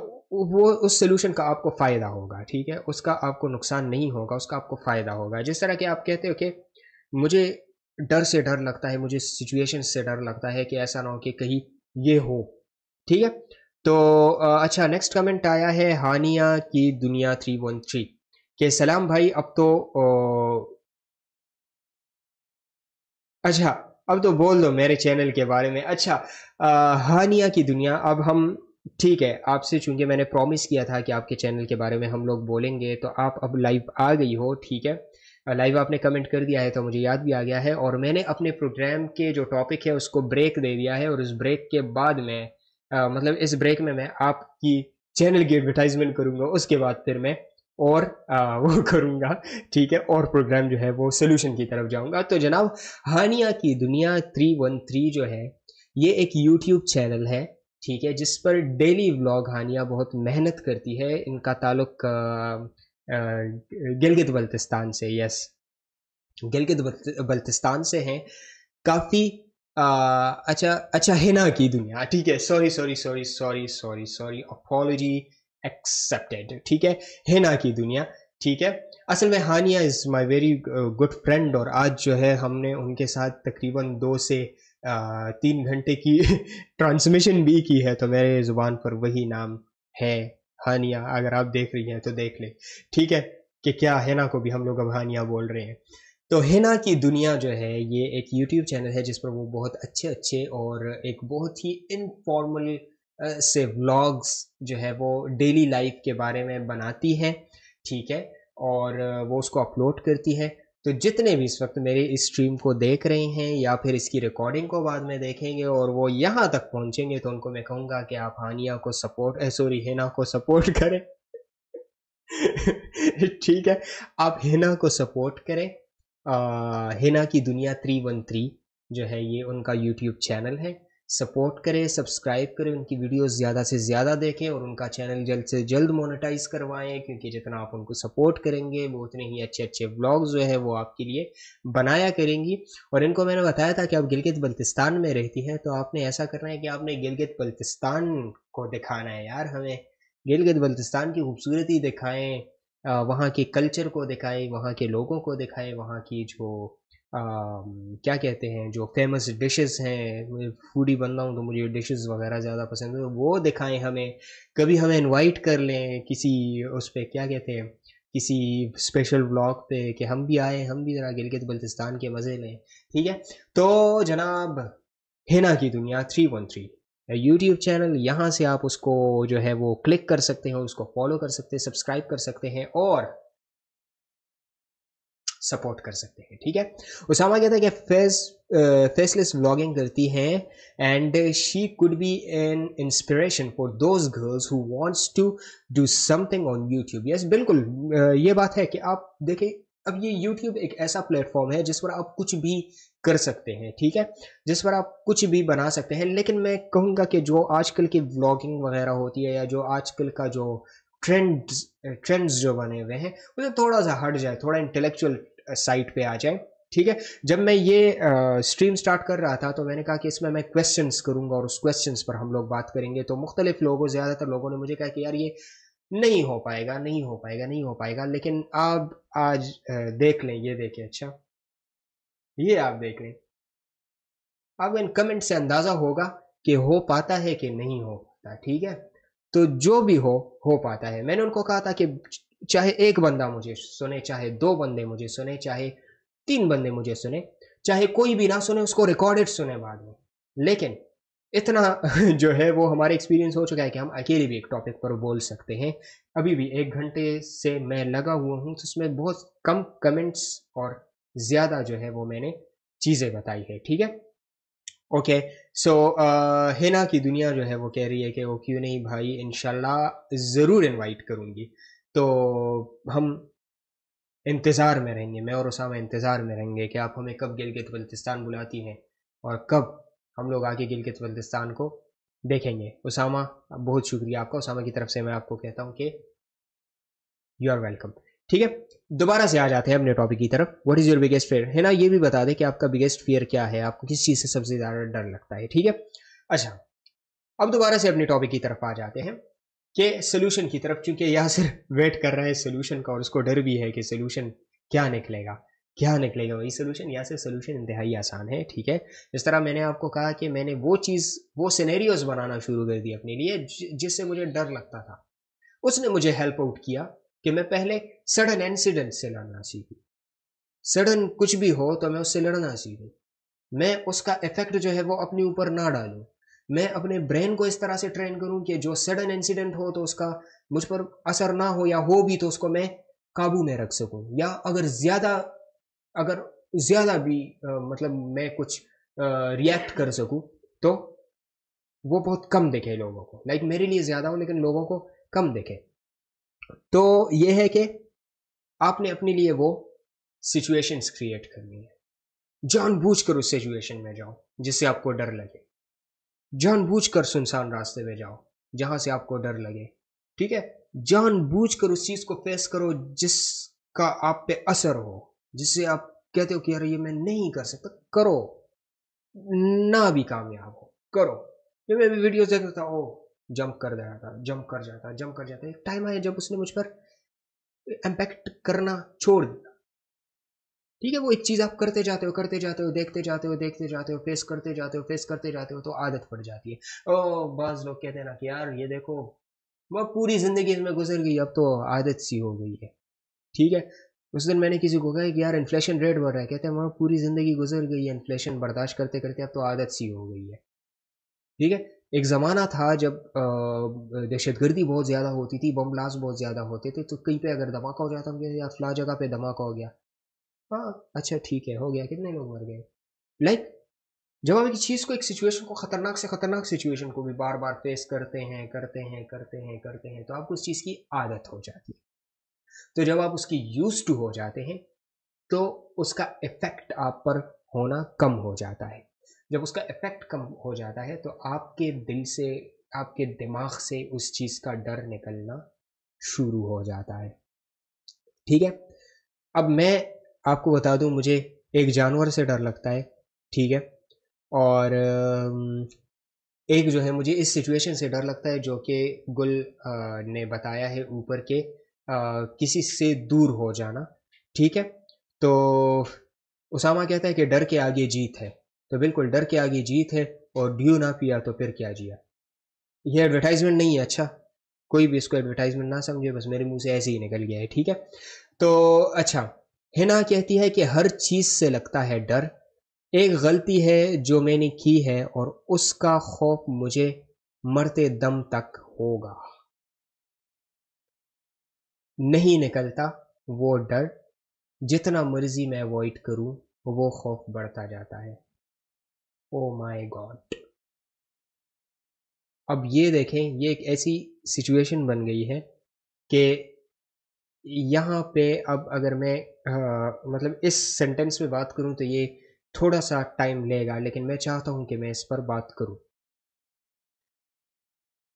वो उस सोल्यूशन का आपको फ़ायदा होगा ठीक है उसका आपको नुकसान नहीं होगा उसका आपको फ़ायदा होगा जिस तरह के आप कहते हो कि मुझे डर से डर लगता है मुझे सिचुएशन से डर लगता है कि ऐसा ना हो कि कहीं ये हो ठीक है तो अच्छा नेक्स्ट कमेंट आया है हानिया की दुनिया थ्री वन थ्री के सलाम भाई अब तो अच्छा अब तो बोल दो मेरे चैनल के बारे में अच्छा आ, हानिया की दुनिया अब हम ठीक है आपसे चूंकि मैंने प्रॉमिस किया था कि आपके चैनल के बारे में हम लोग बोलेंगे तो आप अब लाइव आ गई हो ठीक है लाइव आपने कमेंट कर दिया है तो मुझे याद भी आ गया है और मैंने अपने प्रोग्राम के जो टॉपिक है उसको ब्रेक दे दिया है और उस ब्रेक के बाद में आ, मतलब इस ब्रेक में मैं आपकी चैनल की एडवर्टाइजमेंट करूँगा उसके बाद फिर मैं और आ, [laughs] वो करूँगा ठीक है और प्रोग्राम जो है वो सोल्यूशन की तरफ जाऊँगा तो जनाब हानिया की दुनिया थ्री वन थ्री जो है ये एक यूट्यूब चैनल है ठीक है जिस पर डेली व्लॉग हानिया बहुत मेहनत करती है इनका ताल्लुक गिलगित बल्तिस्तान से यस गिलगित बल्तिस्तान से हैं काफ़ी अच्छा अच्छा हिना की दुनिया ठीक है sorry sorry sorry sorry sorry sorry apology accepted ठीक है हिना की दुनिया ठीक है असल में Hania is my very good friend और आज जो है हमने उनके साथ तकरीबन दो से आ, तीन घंटे की ट्रांसमिशन [laughs] भी की है तो मेरे ज़ुबान पर वही नाम है हानिया अगर आप देख रही हैं तो देख लें ठीक है कि क्या हेना को भी हम लोग अब हानिया बोल रहे हैं तो हेना की दुनिया जो है ये एक यूट्यूब चैनल है जिस पर वो बहुत अच्छे अच्छे और एक बहुत ही इनफॉर्मल से व्लॉग्स जो है वो डेली लाइफ के बारे में बनाती है ठीक है और वो उसको अपलोड करती है तो जितने भी इस वक्त मेरे इस स्ट्रीम को देख रहे हैं या फिर इसकी रिकॉर्डिंग को बाद में देखेंगे और वो यहाँ तक पहुँचेंगे तो उनको मैं कहूँगा कि आप हानिया को सपोर्ट सॉरी हिना को सपोर्ट [laughs] करें ठीक है आप हिना को सपोर्ट करें आ, हिना की दुनिया थ्री वन थ्री जो है ये उनका यूट्यूब चैनल है सपोर्ट करें सब्सक्राइब करें उनकी वीडियोस ज़्यादा से ज़्यादा देखें और उनका चैनल जल्द से जल्द मोनेटाइज करवाएं क्योंकि जितना आप उनको सपोर्ट करेंगे वो उतने ही अच्छे अच्छे ब्लॉग जो है वो आपके लिए बनाया करेंगी और इनको मैंने बताया था कि आप गिलगित बल्तिस्तान में रहती हैं तो आपने ऐसा करना है कि आपने गिलगित बल्तिस्तान को दिखाना है यार हमें गिलगित बल्तिस्तान की खूबसूरती दिखाएँ वहाँ के कल्चर को दिखाएँ वहाँ के लोगों को दिखाएँ वहाँ की जो क्या कहते हैं जो फेमस डिशेस हैं मैं फूडी रहा हूँ तो मुझे डिशेस वगैरह ज़्यादा पसंद है वो दिखाएं हमें कभी हमें इनवाइट कर लें किसी उस पर क्या कहते हैं किसी स्पेशल ब्लॉग पे कि हम भी आए हम भी ज़रा गिलगित बल्तिस्तान के मज़े लें ठीक है तो जनाब हिना की दुनिया three one three YouTube channel यहाँ से आप उसको जो है वो क्लिक कर सकते हैं उसको फॉलो कर सकते हैं सब्सक्राइब कर सकते हैं और सपोर्ट कर सकते हैं ठीक है उसामा कहता है कि फेस फेसलेस व्लॉगिंग करती हैं and she could be an inspiration for those girls who wants to do something on YouTube yes बिल्कुल uh, ये बात है कि आप देखें अब ये यूट्यूब एक ऐसा प्लेटफॉर्म है जिस पर आप कुछ भी कर सकते हैं ठीक है जिस पर आप कुछ भी बना सकते हैं लेकिन मैं कहूँगा कि जो आजकल की व्लॉगिंग वगैरह होती है या जो आजकल का जो ट्रेंड्स ट्रेंड्स जो बने हुए हैं उसे थोड़ा सा हट जाए थोड़ा इंटेलेक्चुअल साइट पे आ जाए ठीक है जब मैं ये स्ट्रीम स्टार्ट कर रहा था तो मैंने कहा कि इसमें मैं क्वेश्चंस करूंगा और उस क्वेश्चंस पर हम लोग बात करेंगे तो मुख्तलिफ लोगों ज़्यादातर लोगों ने मुझे कहा कि यार ये नहीं हो पाएगा नहीं हो पाएगा नहीं हो पाएगा लेकिन आप आज देख लें ये देखें अच्छा ये आप देख लें आपको इन कमेंट से अंदाज़ा होगा कि हो पाता है कि नहीं हो पाता ठीक है तो जो भी हो हो पाता है मैंने उनको कहा था कि चाहे एक बंदा मुझे सुने चाहे दो बंदे मुझे सुने चाहे तीन बंदे मुझे सुने चाहे कोई भी ना सुने उसको रिकॉर्डेड सुने बाद में लेकिन इतना [laughs] जो है वो हमारे एक्सपीरियंस हो चुका है कि हम अकेले भी एक टॉपिक पर बोल सकते हैं अभी भी एक घंटे से मैं लगा हुआ हूँ तो उसमें बहुत कम कमेंट्स और ज़्यादा जो है वो मैंने चीज़ें बताई है ठीक है ओके सो हिना की दुनिया जो है वो कह रही है कि वो क्यों नहीं भाई इनशाला ज़रूर इन्वाइट करूँगी तो हम इंतज़ार में रहेंगे मैं और उसामा इंतज़ार में रहेंगे कि आप हमें कब गिलगित बल्तिस्तान बुलाती हैं और कब हम लोग आके गिलगित बल्तिस्तान को देखेंगे उसामा बहुत शुक्रिया आपका उसामा की तरफ से मैं आपको कहता हूँ कि यू आर वेलकम ठीक है दोबारा से आ जाते हैं अपने टॉपिक की तरफ what is your biggest fear है ना ये भी बता दें कि आपका बिगेस्ट फेयर क्या है आपको किस चीज़ से सबसे ज़्यादा डर लगता है ठीक है अच्छा अब दोबारा से अपने टॉपिक की तरफ आ जाते हैं के सोल्यूशन की तरफ क्योंकि यह सिर्फ वेट कर रहा है सोल्यूशन का और उसको डर भी है कि सोल्यूशन क्या निकलेगा क्या निकलेगा वही सोल्यूशन यहाँ से सोल्यूशन इंतहाई आसान है ठीक है इस तरह मैंने आपको कहा कि मैंने वो चीज़ वो सिनेरियोज बनाना शुरू कर दी अपने लिए जिससे मुझे डर लगता था उसने मुझे हेल्प आउट किया कि मैं पहले सडन इंसिडेंट से लड़ना सीखूँ सडन कुछ भी हो तो मैं उससे लड़ना सीखूँ मैं उसका इफेक्ट जो है वो अपने ऊपर ना डालूँ मैं अपने ब्रेन को इस तरह से ट्रेन करूं कि जो सडन इंसिडेंट हो तो उसका मुझ पर असर ना हो या हो भी तो उसको मैं काबू में रख सकूं या अगर ज़्यादा अगर ज़्यादा भी आ, मतलब मैं कुछ रिएक्ट कर सकूं तो वो बहुत कम दिखे लोगों को लाइक मेरे लिए ज़्यादा हो लेकिन लोगों को कम दिखे तो ये है कि आपने अपने लिए वो सिचुएशंस क्रिएट करनी है जानबूझ कर उस सिचुएशन में जाओ जिससे आपको डर लगे जानबूझकर सुनसान रास्ते में जाओ जहाँ से आपको डर लगे ठीक है जानबूझकर उस चीज़ को फेस करो जिसका आप पे असर हो जिससे आप कहते हो कि यार ये मैं नहीं कर सकता करो ना भी कामयाब हो करो जब मैं भी वीडियो देखता था ओ जंप कर जाता था जंप कर जाता जंप कर जाता एक टाइम आया जब उसने मुझ पर इम्पैक्ट करना छोड़ दिया ठीक है वो एक चीज़ आप करते जाते हो करते जाते हो देखते जाते हो देखते जाते हो फेस करते जाते हो फेस करते जाते हो तो आदत पड़ जाती है ओ बाज लोग कहते हैं ना कि यार ये देखो वह पूरी ज़िंदगी इसमें गुजर गई अब तो आदत सी हो गई है ठीक है उस दिन मैंने किसी को कहा कि यार इन्फ्लेशन रेट बढ़ रहा है कहते हैं वहाँ पूरी ज़िंदगी गुजर गई है इन्फ्लेशन बर्दाश्त करते करते अब तो आदत सी हो गई है ठीक है एक ज़माना था जब दहशत गर्दी बहुत ज़्यादा होती थी बम ब्लास्ट बहुत ज़्यादा होते थे तो कहीं पे अगर धमाका हो जाता हम यार फला जगह पे धमाका हो गया हाँ अच्छा ठीक है हो गया कितने लोग मर गए लाइक जब हम एक चीज़ को एक सिचुएशन को ख़तरनाक से ख़तरनाक सिचुएशन को भी बार बार फेस करते हैं करते हैं करते हैं करते हैं तो आपको उस चीज़ की आदत हो जाती है तो जब आप उसकी यूज टू हो जाते हैं तो उसका इफेक्ट आप पर होना कम हो जाता है जब उसका इफेक्ट कम हो जाता है तो आपके दिल से आपके दिमाग से उस चीज़ का डर निकलना शुरू हो जाता है ठीक है अब मैं आपको बता दूं मुझे एक जानवर से डर लगता है ठीक है और एक जो है मुझे इस सिचुएशन से डर लगता है जो कि गुल ने बताया है ऊपर के किसी से दूर हो जाना ठीक है तो उसामा कहता है कि डर के आगे जीत है तो बिल्कुल डर के आगे जीत है और ड्यू ना पिया तो फिर क्या जिया ये एडवर्टाइजमेंट नहीं है अच्छा कोई भी इसको एडवर्टाइजमेंट ना समझे बस मेरे मुंह से ऐसे ही निकल गया है ठीक है तो अच्छा हिना कहती है कि हर चीज से लगता है डर एक गलती है जो मैंने की है और उसका खौफ मुझे मरते दम तक होगा नहीं निकलता वो डर जितना मर्जी मैं अवॉइड करूं वो खौफ बढ़ता जाता है ओ माय गॉड अब ये देखें ये एक ऐसी सिचुएशन बन गई है कि यहाँ पे अब अगर मैं मतलब इस सेंटेंस में बात करूं तो ये थोड़ा सा टाइम लेगा लेकिन मैं चाहता हूं कि मैं इस पर बात करूं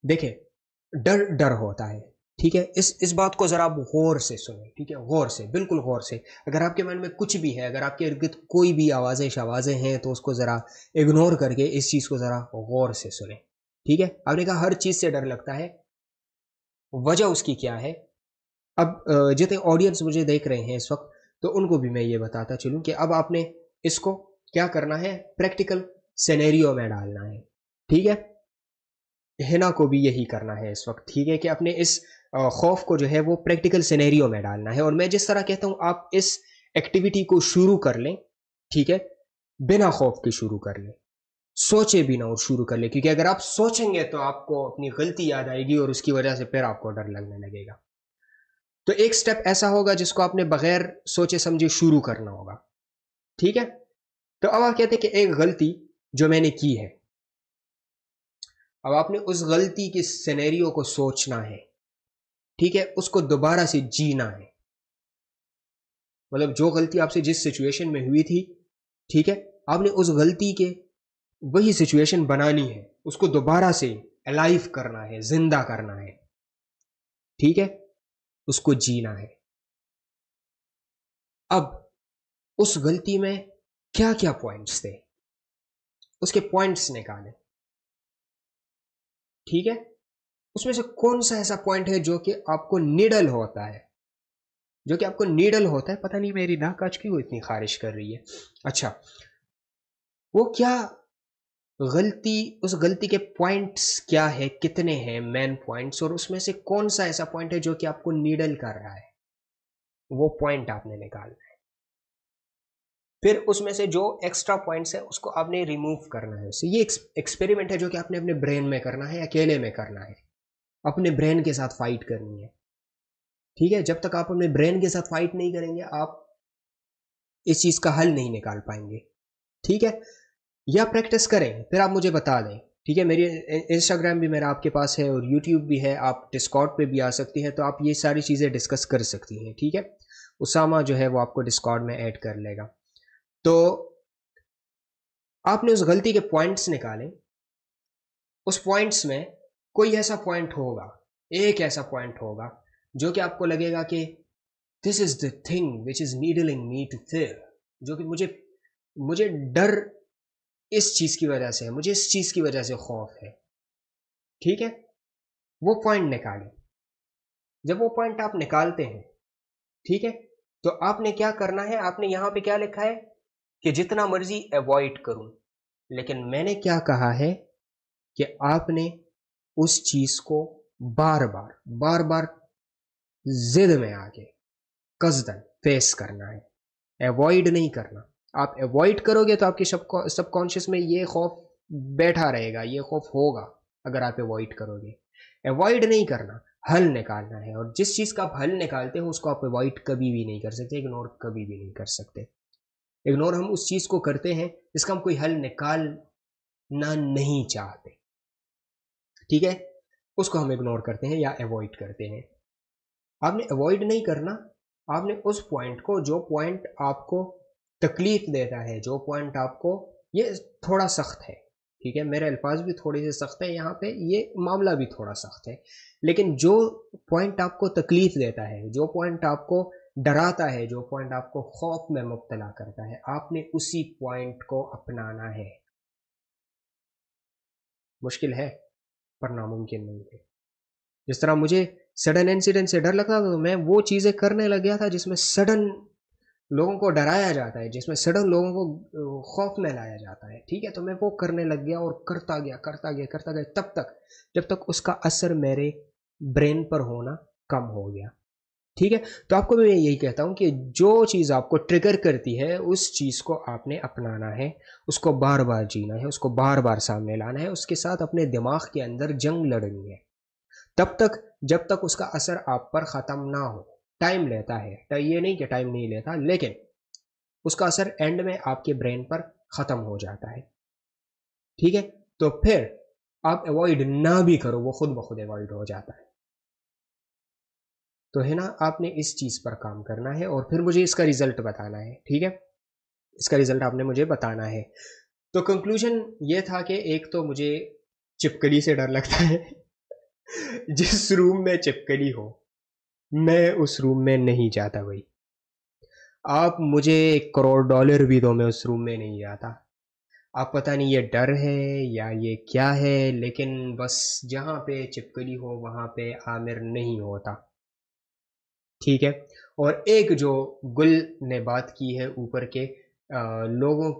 देखें डर डर होता है ठीक है इस इस बात को ज़रा आप गौर से सुने ठीक है गौर से बिल्कुल गौर से अगर आपके मन में कुछ भी है अगर आपके इर्द कोई भी आवाज़ें शवाज़ें हैं तो उसको ज़रा इग्नोर करके इस चीज़ को ज़रा गौर से सुने ठीक है आपने कहा हर चीज़ से डर लगता है वजह उसकी क्या है अब जितने ऑडियंस मुझे देख रहे हैं इस वक्त तो उनको भी मैं ये बताता चलूँ कि अब आपने इसको क्या करना है प्रैक्टिकल सिनेरियो में डालना है ठीक है हिना को भी यही करना है इस वक्त ठीक है कि अपने इस खौफ को जो है वो प्रैक्टिकल सिनेरियो में डालना है और मैं जिस तरह कहता हूँ आप इस एक्टिविटी को शुरू कर लें ठीक है बिना खौफ के शुरू कर लें सोचे भी ना और शुरू कर लें क्योंकि अगर आप सोचेंगे तो आपको अपनी गलती याद आएगी और उसकी वजह से फिर आपको डर लगने लगेगा तो एक स्टेप ऐसा होगा जिसको आपने बगैर सोचे समझे शुरू करना होगा ठीक है तो अब आप कहते हैं कि एक गलती जो मैंने की है अब आपने उस गलती की सिनेरियो को सोचना है ठीक है उसको दोबारा से जीना है मतलब जो गलती आपसे जिस सिचुएशन में हुई थी ठीक है आपने उस गलती के वही सिचुएशन बनानी है उसको दोबारा से अलाइव करना है जिंदा करना है ठीक है उसको जीना है अब उस गलती में क्या क्या पॉइंट्स थे उसके पॉइंट्स निकाले ठीक है उसमें से कौन सा ऐसा पॉइंट है जो कि आपको निडल होता है जो कि आपको नीडल होता है पता नहीं मेरी नाक आज क्यों इतनी खारिश कर रही है अच्छा वो क्या गलती उस गलती के पॉइंट्स क्या है कितने हैं मेन पॉइंट्स और उसमें से कौन सा ऐसा पॉइंट है जो कि आपको नीडल कर रहा है वो पॉइंट आपने निकालना है फिर उसमें से जो एक्स्ट्रा पॉइंट्स है उसको आपने रिमूव करना है ये एक्सपेरिमेंट है जो कि आपने अपने ब्रेन में करना है अकेले में करना है अपने ब्रेन के साथ फाइट करनी है ठीक है जब तक आप अपने ब्रेन के साथ फाइट नहीं करेंगे आप इस चीज़ का हल नहीं निकाल पाएंगे ठीक है या प्रैक्टिस करें फिर आप मुझे बता दें ठीक है मेरी इंस्टाग्राम भी मेरा आपके पास है और यूट्यूब भी है आप डिस्कॉट पे भी आ सकती हैं तो आप ये सारी चीज़ें डिस्कस कर सकती हैं ठीक है उसामा जो है वो आपको डिस्कॉट में ऐड कर लेगा तो आपने उस गलती के पॉइंट्स निकाले उस पॉइंट्स में कोई ऐसा पॉइंट होगा एक ऐसा पॉइंट होगा जो कि आपको लगेगा कि this is the thing which is needling me to फिर जो कि मुझे मुझे डर इस चीज़ की वजह से मुझे इस चीज़ की वजह से खौफ है ठीक है वो पॉइंट निकालें जब वो पॉइंट आप निकालते हैं ठीक है तो आपने क्या करना है आपने यहां पे क्या लिखा है कि जितना मर्जी अवॉइड करूं लेकिन मैंने क्या कहा है कि आपने उस चीज़ को बार बार बार बार जिद में आके कसदन फेस करना है अवॉइड नहीं करना आप अवॉइड करोगे तो आपके सबकॉन्शियस में ये खौफ बैठा रहेगा ये खौफ होगा अगर आप अवॉइड करोगे अवॉइड नहीं करना हल निकालना है और जिस चीज़ का आप हल निकालते हो उसको आप अवॉइड कभी भी नहीं कर सकते इग्नोर कभी भी नहीं कर सकते इग्नोर हम उस चीज़ को करते हैं जिसका हम कोई हल निकालना नहीं चाहते ठीक है उसको हम इग्नोर करते हैं या अवॉइड करते हैं आपने अवॉइड नहीं करना आपने उस पॉइंट को जो पॉइंट आपको तकलीफ दे रहा है जो पॉइंट आपको ये थोड़ा सख्त है ठीक है मेरे अल्फाज भी थोड़े से सख्त है यहाँ पे ये मामला भी थोड़ा सख्त है लेकिन जो पॉइंट आपको तकलीफ देता है जो पॉइंट आपको डराता है जो पॉइंट आपको खौफ में मुबतला करता है आपने उसी पॉइंट को अपनाना है मुश्किल है पर नामुमकिन नहीं है जिस तरह मुझे सडन इंसिडेंट से डर लगता था तो मैं वो चीज़ें करने लग गया था जिसमें सडन लोगों को डराया जाता है जिसमें सडन लोगों को खौफ में लाया जाता है ठीक है तो मैं वो करने लग गया और करता गया करता गया करता गया तब तक जब तक उसका असर मेरे ब्रेन पर होना कम हो गया ठीक है तो आपको मैं यही कहता हूँ कि जो चीज़ आपको ट्रिगर करती है उस चीज़ को आपने अपनाना है उसको बार बार जीना है उसको बार बार सामने लाना है उसके साथ अपने दिमाग के अंदर जंग लड़नी है तब तक जब तक उसका असर आप पर ख़त्म ना हो टाइम लेता है तो ये नहीं कि टाइम नहीं लेता लेकिन उसका असर एंड में आपके ब्रेन पर ख़त्म हो जाता है ठीक है तो फिर आप अवॉइड ना भी करो वो खुद ब खुद अवॉइड हो जाता है तो है ना आपने इस चीज़ पर काम करना है और फिर मुझे इसका रिजल्ट बताना है ठीक है इसका रिजल्ट आपने मुझे बताना है तो कंक्लूजन ये था कि एक तो मुझे चिपकली से डर लगता है जिस रूम में चिपकली हो मैं उस रूम में नहीं जाता भाई आप मुझे एक करोड़ डॉलर भी दो मैं उस रूम में नहीं जाता आप पता नहीं ये डर है या ये क्या है लेकिन बस जहाँ पे चिपकली हो वहाँ पे आमिर नहीं होता ठीक है और एक जो गुल ने बात की है ऊपर के आ, लोगों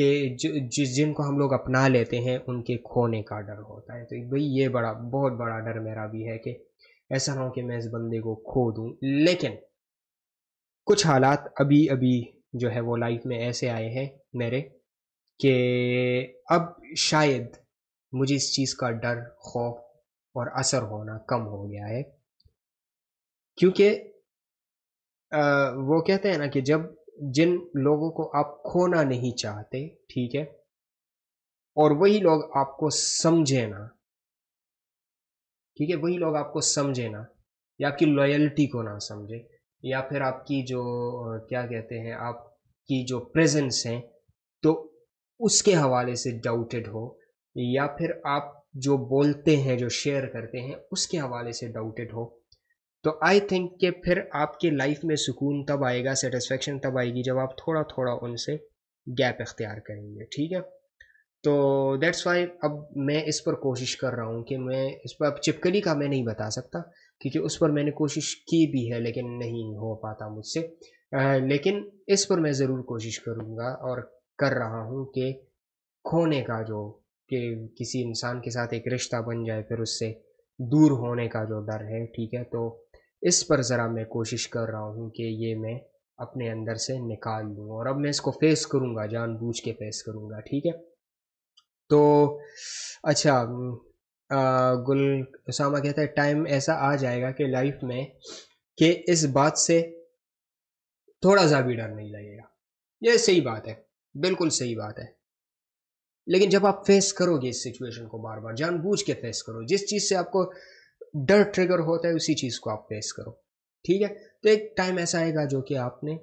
के जिस जिनको हम लोग अपना लेते हैं उनके खोने का डर होता है तो भाई ये बड़ा बहुत बड़ा डर मेरा भी है कि ऐसा ना हो कि मैं इस बंदे को खो दूँ लेकिन कुछ हालात अभी अभी जो है वो लाइफ में ऐसे आए हैं मेरे कि अब शायद मुझे इस चीज़ का डर खौफ और असर होना कम हो गया है क्योंकि वो कहते हैं ना कि जब जिन लोगों को आप खोना नहीं चाहते ठीक है और वही लोग आपको समझे ना ठीक है वही लोग आपको समझे ना या आपकी लॉयल्टी को ना समझे या फिर आपकी जो क्या कहते हैं आपकी जो प्रेजेंस है तो उसके हवाले से डाउटेड हो या फिर आप जो बोलते हैं जो शेयर करते हैं उसके हवाले से डाउटेड हो तो आई थिंक कि फिर आपके लाइफ में सुकून तब आएगा सेटिस्फेक्शन तब आएगी जब आप थोड़ा थोड़ा उनसे गैप इख्तियार करेंगे ठीक है तो दैट्स वाई अब मैं इस पर कोशिश कर रहा हूँ कि मैं इस पर अब चिपकली का मैं नहीं बता सकता क्योंकि उस पर मैंने कोशिश की भी है लेकिन नहीं हो पाता मुझसे लेकिन इस पर मैं ज़रूर कोशिश करूँगा और कर रहा हूँ कि खोने का जो कि किसी इंसान के साथ एक रिश्ता बन जाए फिर उससे दूर होने का जो डर है ठीक है तो इस पर ज़रा मैं कोशिश कर रहा हूँ कि ये मैं अपने अंदर से निकाल लूँ और अब मैं इसको फेस करूँगा जानबूझ के फेस करूँगा ठीक है तो अच्छा गुल उसामा कहता है टाइम ऐसा आ जाएगा कि लाइफ में कि इस बात से थोड़ा सा भी डर नहीं लगेगा ये सही बात है बिल्कुल सही बात है लेकिन जब आप फेस करोगे इस सिचुएशन को बार बार जानबूझ के फेस करो जिस चीज़ से आपको डर ट्रिगर होता है उसी चीज़ को आप फेस करो ठीक है तो एक टाइम ऐसा आएगा जो कि आपने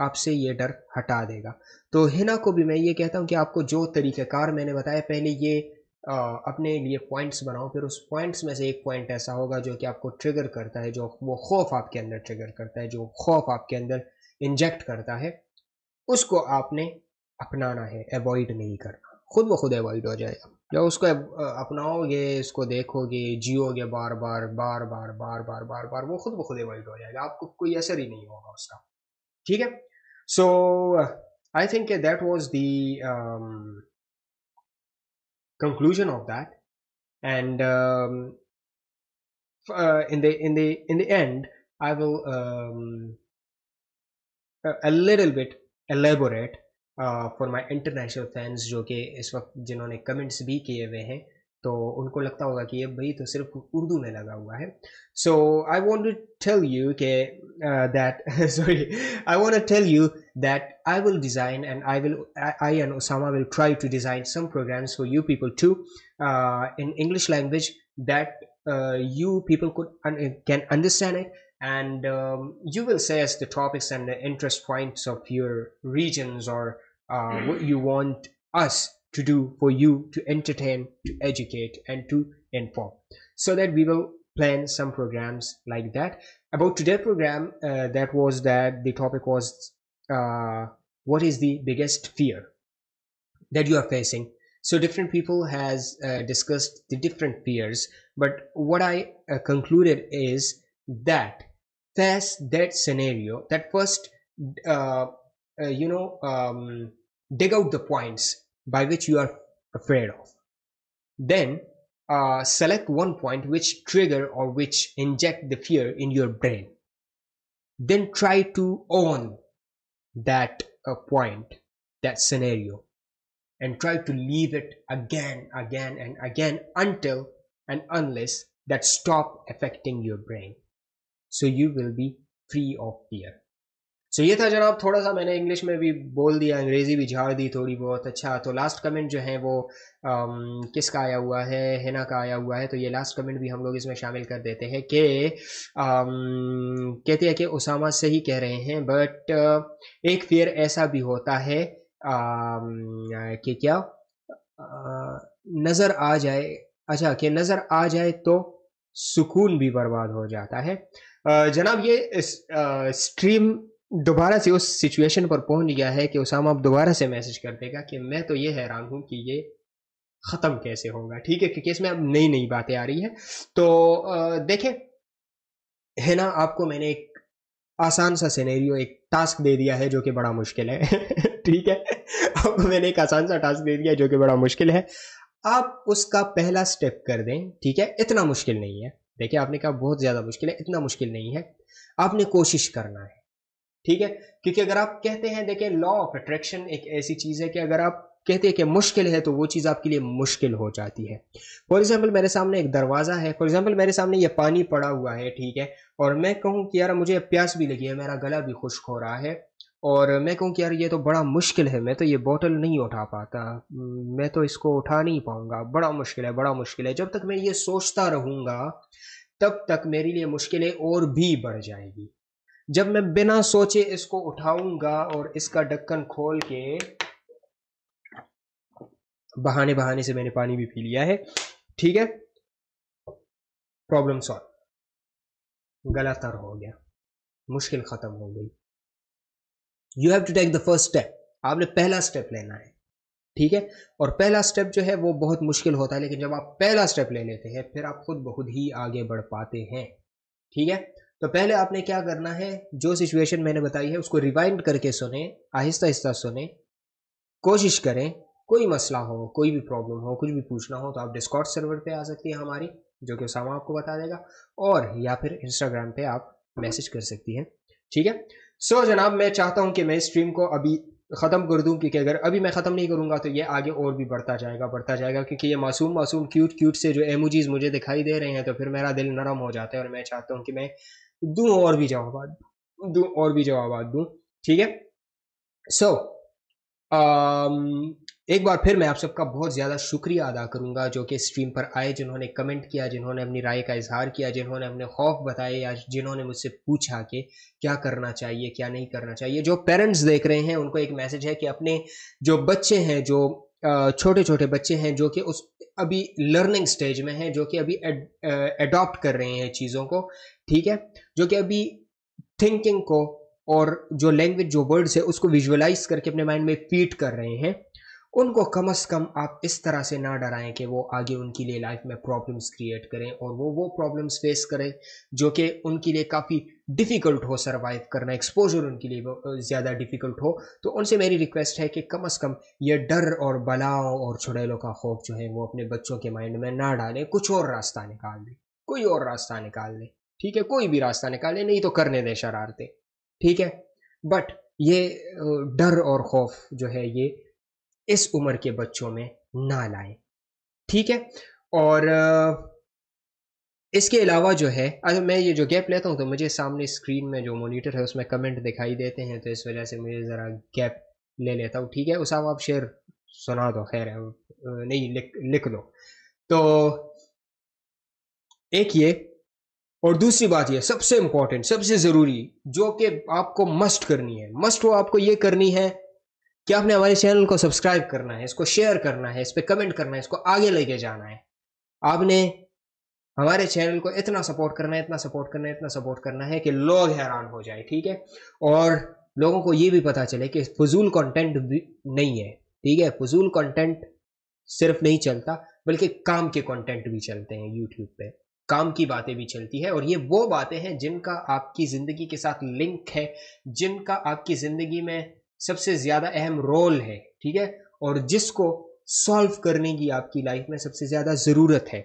आपसे ये डर हटा देगा तो हिना को भी मैं ये कहता हूँ कि आपको जो तरीक़ेकार मैंने बताया पहले ये आ, अपने लिए पॉइंट्स बनाओ फिर उस पॉइंट्स में से एक पॉइंट ऐसा होगा जो कि आपको ट्रिगर करता है जो वो खौफ आपके अंदर ट्रिगर करता है जो खौफ आपके अंदर इंजेक्ट करता है उसको आपने अपनाना है अवॉइड नहीं करना खुद ब खुद अवॉइड हो जाएगा या उसको अपनाओगे उसको देखोगे जियोगे बार बार बार बार बार बार बार बार वो खुद ब खुद अवॉइड हो जाएगा आपको कोई असर ही नहीं होगा उसका ठीक है so I think that was the conclusion of that and in the in the in the end i will um, a little bit elaborate uh, for my international fans जो कि इस वक्त जिन्होंने comments भी किए हुए हैं तो उनको लगता होगा कि ये भाई तो सिर्फ उर्दू में लगा हुआ है so I want to tell you के that sorry I want to tell you that I will design and I will I and Osama will try to design some programs for you people to in English language that you people could un can understand it and um, you will suggest the topics and the interest points of your regions or uh, what you want us to do for you to entertain to educate and to inform so that we will plan some programs like that about today's program uh, that was that the topic was uh, what is the biggest fear that you are facing so different people has uh, discussed the different fears but what i uh, concluded is that face that scenario that first uh, uh, you know um, dig out the points by which you are afraid of. Then uh, select one point which trigger or which inject the fear in your brain. Then try to own that uh, point, that scenario, and try to leave it again, again, and again until and unless that stop affecting your brain. So you will be free of fear. So ये था जनाब थोड़ा सा मैंने English में भी बोल दिया अंग्रेज़ी भी झाड़ दी थोड़ी बहुत अच्छा तो लास्ट कमेंट जो है वो um, किसका आया हुआ है हिना का आया हुआ है तो ये लास्ट कमेंट भी हम लोग इसमें शामिल कर देते हैं कि um, कहते हैं कि उसामा से ही कह रहे हैं बट uh, एक फेयर ऐसा भी होता है um, कि क्या uh, नज़र आ जाए अच्छा कि नज़र आ जाए तो सुकून भी बर्बाद हो जाता है uh, जनाब ये स्ट्रीम दोबारा से उस सिचुएशन पर पहुंच गया है कि उसामा अब दोबारा से मैसेज कर देगा कि मैं तो ये हैरान हूँ कि ये ख़त्म कैसे होगा ठीक है क्योंकि इसमें अब नई नई बातें आ रही है तो देखें है ना आपको मैंने एक आसान सा सिनेरियो एक टास्क दे दिया है जो कि बड़ा मुश्किल है [laughs] ठीक है आपको मैंने एक आसान सा टास्क दे दिया जो कि बड़ा मुश्किल है आप उसका पहला स्टेप कर दें ठीक है इतना मुश्किल नहीं है देखिए आपने कहा बहुत ज़्यादा मुश्किल है इतना मुश्किल नहीं है आपने कोशिश करना है ठीक है क्योंकि अगर आप कहते हैं देखें लॉ ऑफ अट्रैक्शन एक ऐसी चीज़ है कि अगर आप कहते हैं कि मुश्किल है तो वो चीज़ आपके लिए मुश्किल हो जाती है फॉर एग्जाम्पल मेरे सामने एक दरवाज़ा है फॉर एग्जाम्पल मेरे सामने ये पानी पड़ा हुआ है ठीक है और मैं कहूँ कि यार मुझे प्यास भी लगी है मेरा गला भी खुश्क हो रहा है और मैं कहूँ कि यार ये तो बड़ा मुश्किल है मैं तो ये बोतल नहीं उठा पाता मैं तो इसको उठा नहीं पाऊंगा बड़ा मुश्किल है बड़ा मुश्किल है जब तक मैं ये सोचता रहूँगा तब तक मेरे लिए मुश्किलें और भी बढ़ जाएगी जब मैं बिना सोचे इसको उठाऊंगा और इसका ढक्कन खोल के बहाने बहाने से मैंने पानी भी पी लिया है ठीक है प्रॉब्लम सॉल्व गलत तर हो गया मुश्किल खत्म हो गई you have to take the first step आपने पहला स्टेप लेना है ठीक है और पहला स्टेप जो है वो बहुत मुश्किल होता है लेकिन जब आप पहला स्टेप ले लेते हैं फिर आप खुद बहुत ही आगे बढ़ पाते हैं ठीक है तो पहले आपने क्या करना है जो सिचुएशन मैंने बताई है उसको रिवाइंड करके सुने आहिस्ता आहिस्ता सुने कोशिश करें कोई मसला हो कोई भी प्रॉब्लम हो कुछ भी पूछना हो तो आप डिस्कॉट सर्वर पे आ सकती है हमारी जो कि उसामा आपको बता देगा और या फिर इंस्टाग्राम पे आप मैसेज कर सकती हैं ठीक है सो so, जनाब मैं चाहता हूँ कि मैं स्ट्रीम को अभी ख़त्म कर दूँ क्योंकि अगर अभी मैं ख़त्म नहीं करूँगा तो ये आगे और भी बढ़ता जाएगा बढ़ता जाएगा क्योंकि ये मासूम मासूम क्यूट क्यूट से जो एमोजीज़ मुझे दिखाई दे रहे हैं तो फिर मेरा दिल नरम हो जाता है और मैं चाहता हूँ कि मैं दू और भी जवाब दू और भी जवाब दू ठीक है सो so, um, एक बार फिर मैं आप सबका बहुत ज़्यादा शुक्रिया अदा करूंगा जो कि स्ट्रीम पर आए जिन्होंने कमेंट किया जिन्होंने अपनी राय का इजहार किया जिन्होंने अपने खौफ बताए या जिन्होंने मुझसे पूछा कि क्या करना चाहिए क्या नहीं करना चाहिए जो पेरेंट्स देख रहे हैं उनको एक मैसेज है कि अपने जो बच्चे हैं जो uh, छोटे छोटे बच्चे हैं जो कि उस अभी लर्निंग स्टेज में हैं जो कि अभी एडॉप्ट कर रहे हैं चीज़ों को ठीक है जो कि अभी थिंकिंग को और जो लैंग्वेज जो वर्ड्स है उसको विजुअलाइज करके अपने माइंड में फीट कर रहे हैं उनको कम से कम आप इस तरह से ना डराएं कि वो आगे उनके लिए लाइफ में प्रॉब्लम्स क्रिएट करें और वो वो प्रॉब्लम्स फेस करें जो कि उनके लिए काफ़ी डिफ़िकल्ट हो सर्वाइव करना एक्सपोजर उनके लिए ज़्यादा डिफ़िकल्ट हो तो उनसे मेरी रिक्वेस्ट है कि कम से कम ये डर और बलाओं और छुड़ैलों का खौफ जो है वो अपने बच्चों के माइंड में ना डालें कुछ और रास्ता निकाल दें कोई और रास्ता निकाल दें ठीक है कोई भी रास्ता निकालें नहीं तो करने दें शरारतें ठीक है बट ये डर और खौफ जो है ये इस उम्र के बच्चों में ना लाएं ठीक है और इसके अलावा जो है अगर मैं ये जो गैप लेता हूँ तो मुझे सामने स्क्रीन में जो मोनीटर है उसमें कमेंट दिखाई देते हैं तो इस वजह से मुझे ज़रा गैप ले लेता हूँ ठीक है उस आप शेर सुना दो खैर नहीं लिख लिख लो तो एक ये और दूसरी बात ये सबसे इंपॉर्टेंट सबसे ज़रूरी जो कि आपको मस्ट करनी है मस्ट वो आपको ये करनी है कि आपने हमारे चैनल को सब्सक्राइब करना है इसको शेयर करना है इस पर कमेंट करना है इसको आगे लेके जाना है आपने हमारे चैनल को इतना सपोर्ट करना है इतना सपोर्ट करना है इतना सपोर्ट करना है कि लोग हैरान हो जाए ठीक है और लोगों को ये भी पता चले कि फजूल कंटेंट नहीं है ठीक है फजूल कंटेंट सिर्फ नहीं चलता बल्कि काम के कंटेंट भी चलते हैं यूट्यूब पे काम की बातें भी चलती है और ये वो बातें हैं जिनका आपकी ज़िंदगी के साथ लिंक है जिनका आपकी ज़िंदगी में सबसे ज़्यादा अहम रोल है ठीक है और जिसको सॉल्व करने की आपकी लाइफ में सबसे ज़्यादा ज़रूरत है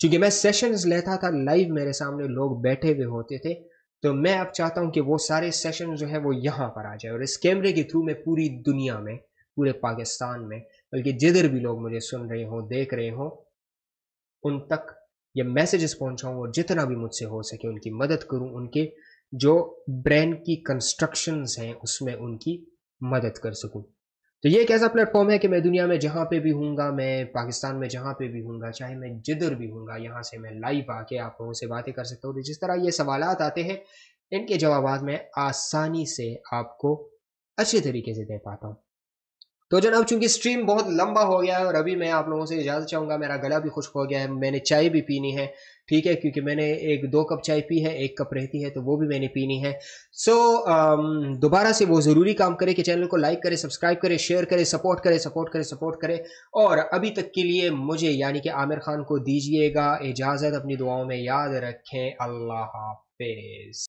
क्योंकि मैं सेशंस लेता था लाइव मेरे सामने लोग बैठे हुए होते थे तो मैं अब चाहता हूँ कि वो सारे सेशन जो है वो यहाँ पर आ जाए और इस कैमरे के थ्रू मैं पूरी दुनिया में पूरे पाकिस्तान में बल्कि जिधर भी लोग मुझे सुन रहे हों देख रहे हों उन तक ये मैसेजेस पहुँचाऊँ और जितना भी मुझसे हो सके उनकी मदद करूँ उनके जो ब्रेन की कंस्ट्रक्शंस हैं उसमें उनकी मदद कर सकूँ तो ये एक ऐसा प्लेटफॉर्म है कि मैं दुनिया में जहाँ पे भी हूँगा मैं पाकिस्तान में जहाँ पे भी हूँगा चाहे मैं जिधर भी हूँगा यहाँ से मैं लाइव आके आप लोगों से बातें कर सकता हूँ तो जिस तरह ये सवाल आते हैं इनके जवाब मैं आसानी से आपको अच्छे तरीके से दे पाता हूँ तो जनाब चूंकि स्ट्रीम बहुत लंबा हो गया है और अभी मैं आप लोगों से इजाज़त चाहूँगा मेरा गला भी खुश हो गया है मैंने चाय भी पीनी है ठीक है क्योंकि मैंने एक दो कप चाय पी है एक कप रहती है तो वो भी मैंने पीनी है सो so, um, दोबारा से वो ज़रूरी काम करें कि चैनल को लाइक करें सब्सक्राइब करें शेयर करें सपोर्ट करें सपोर्ट करें सपोर्ट करें और अभी तक के लिए मुझे यानी कि आमिर खान को दीजिएगा इजाज़त अपनी दुआओं में याद रखें अल्लाह हाफिज़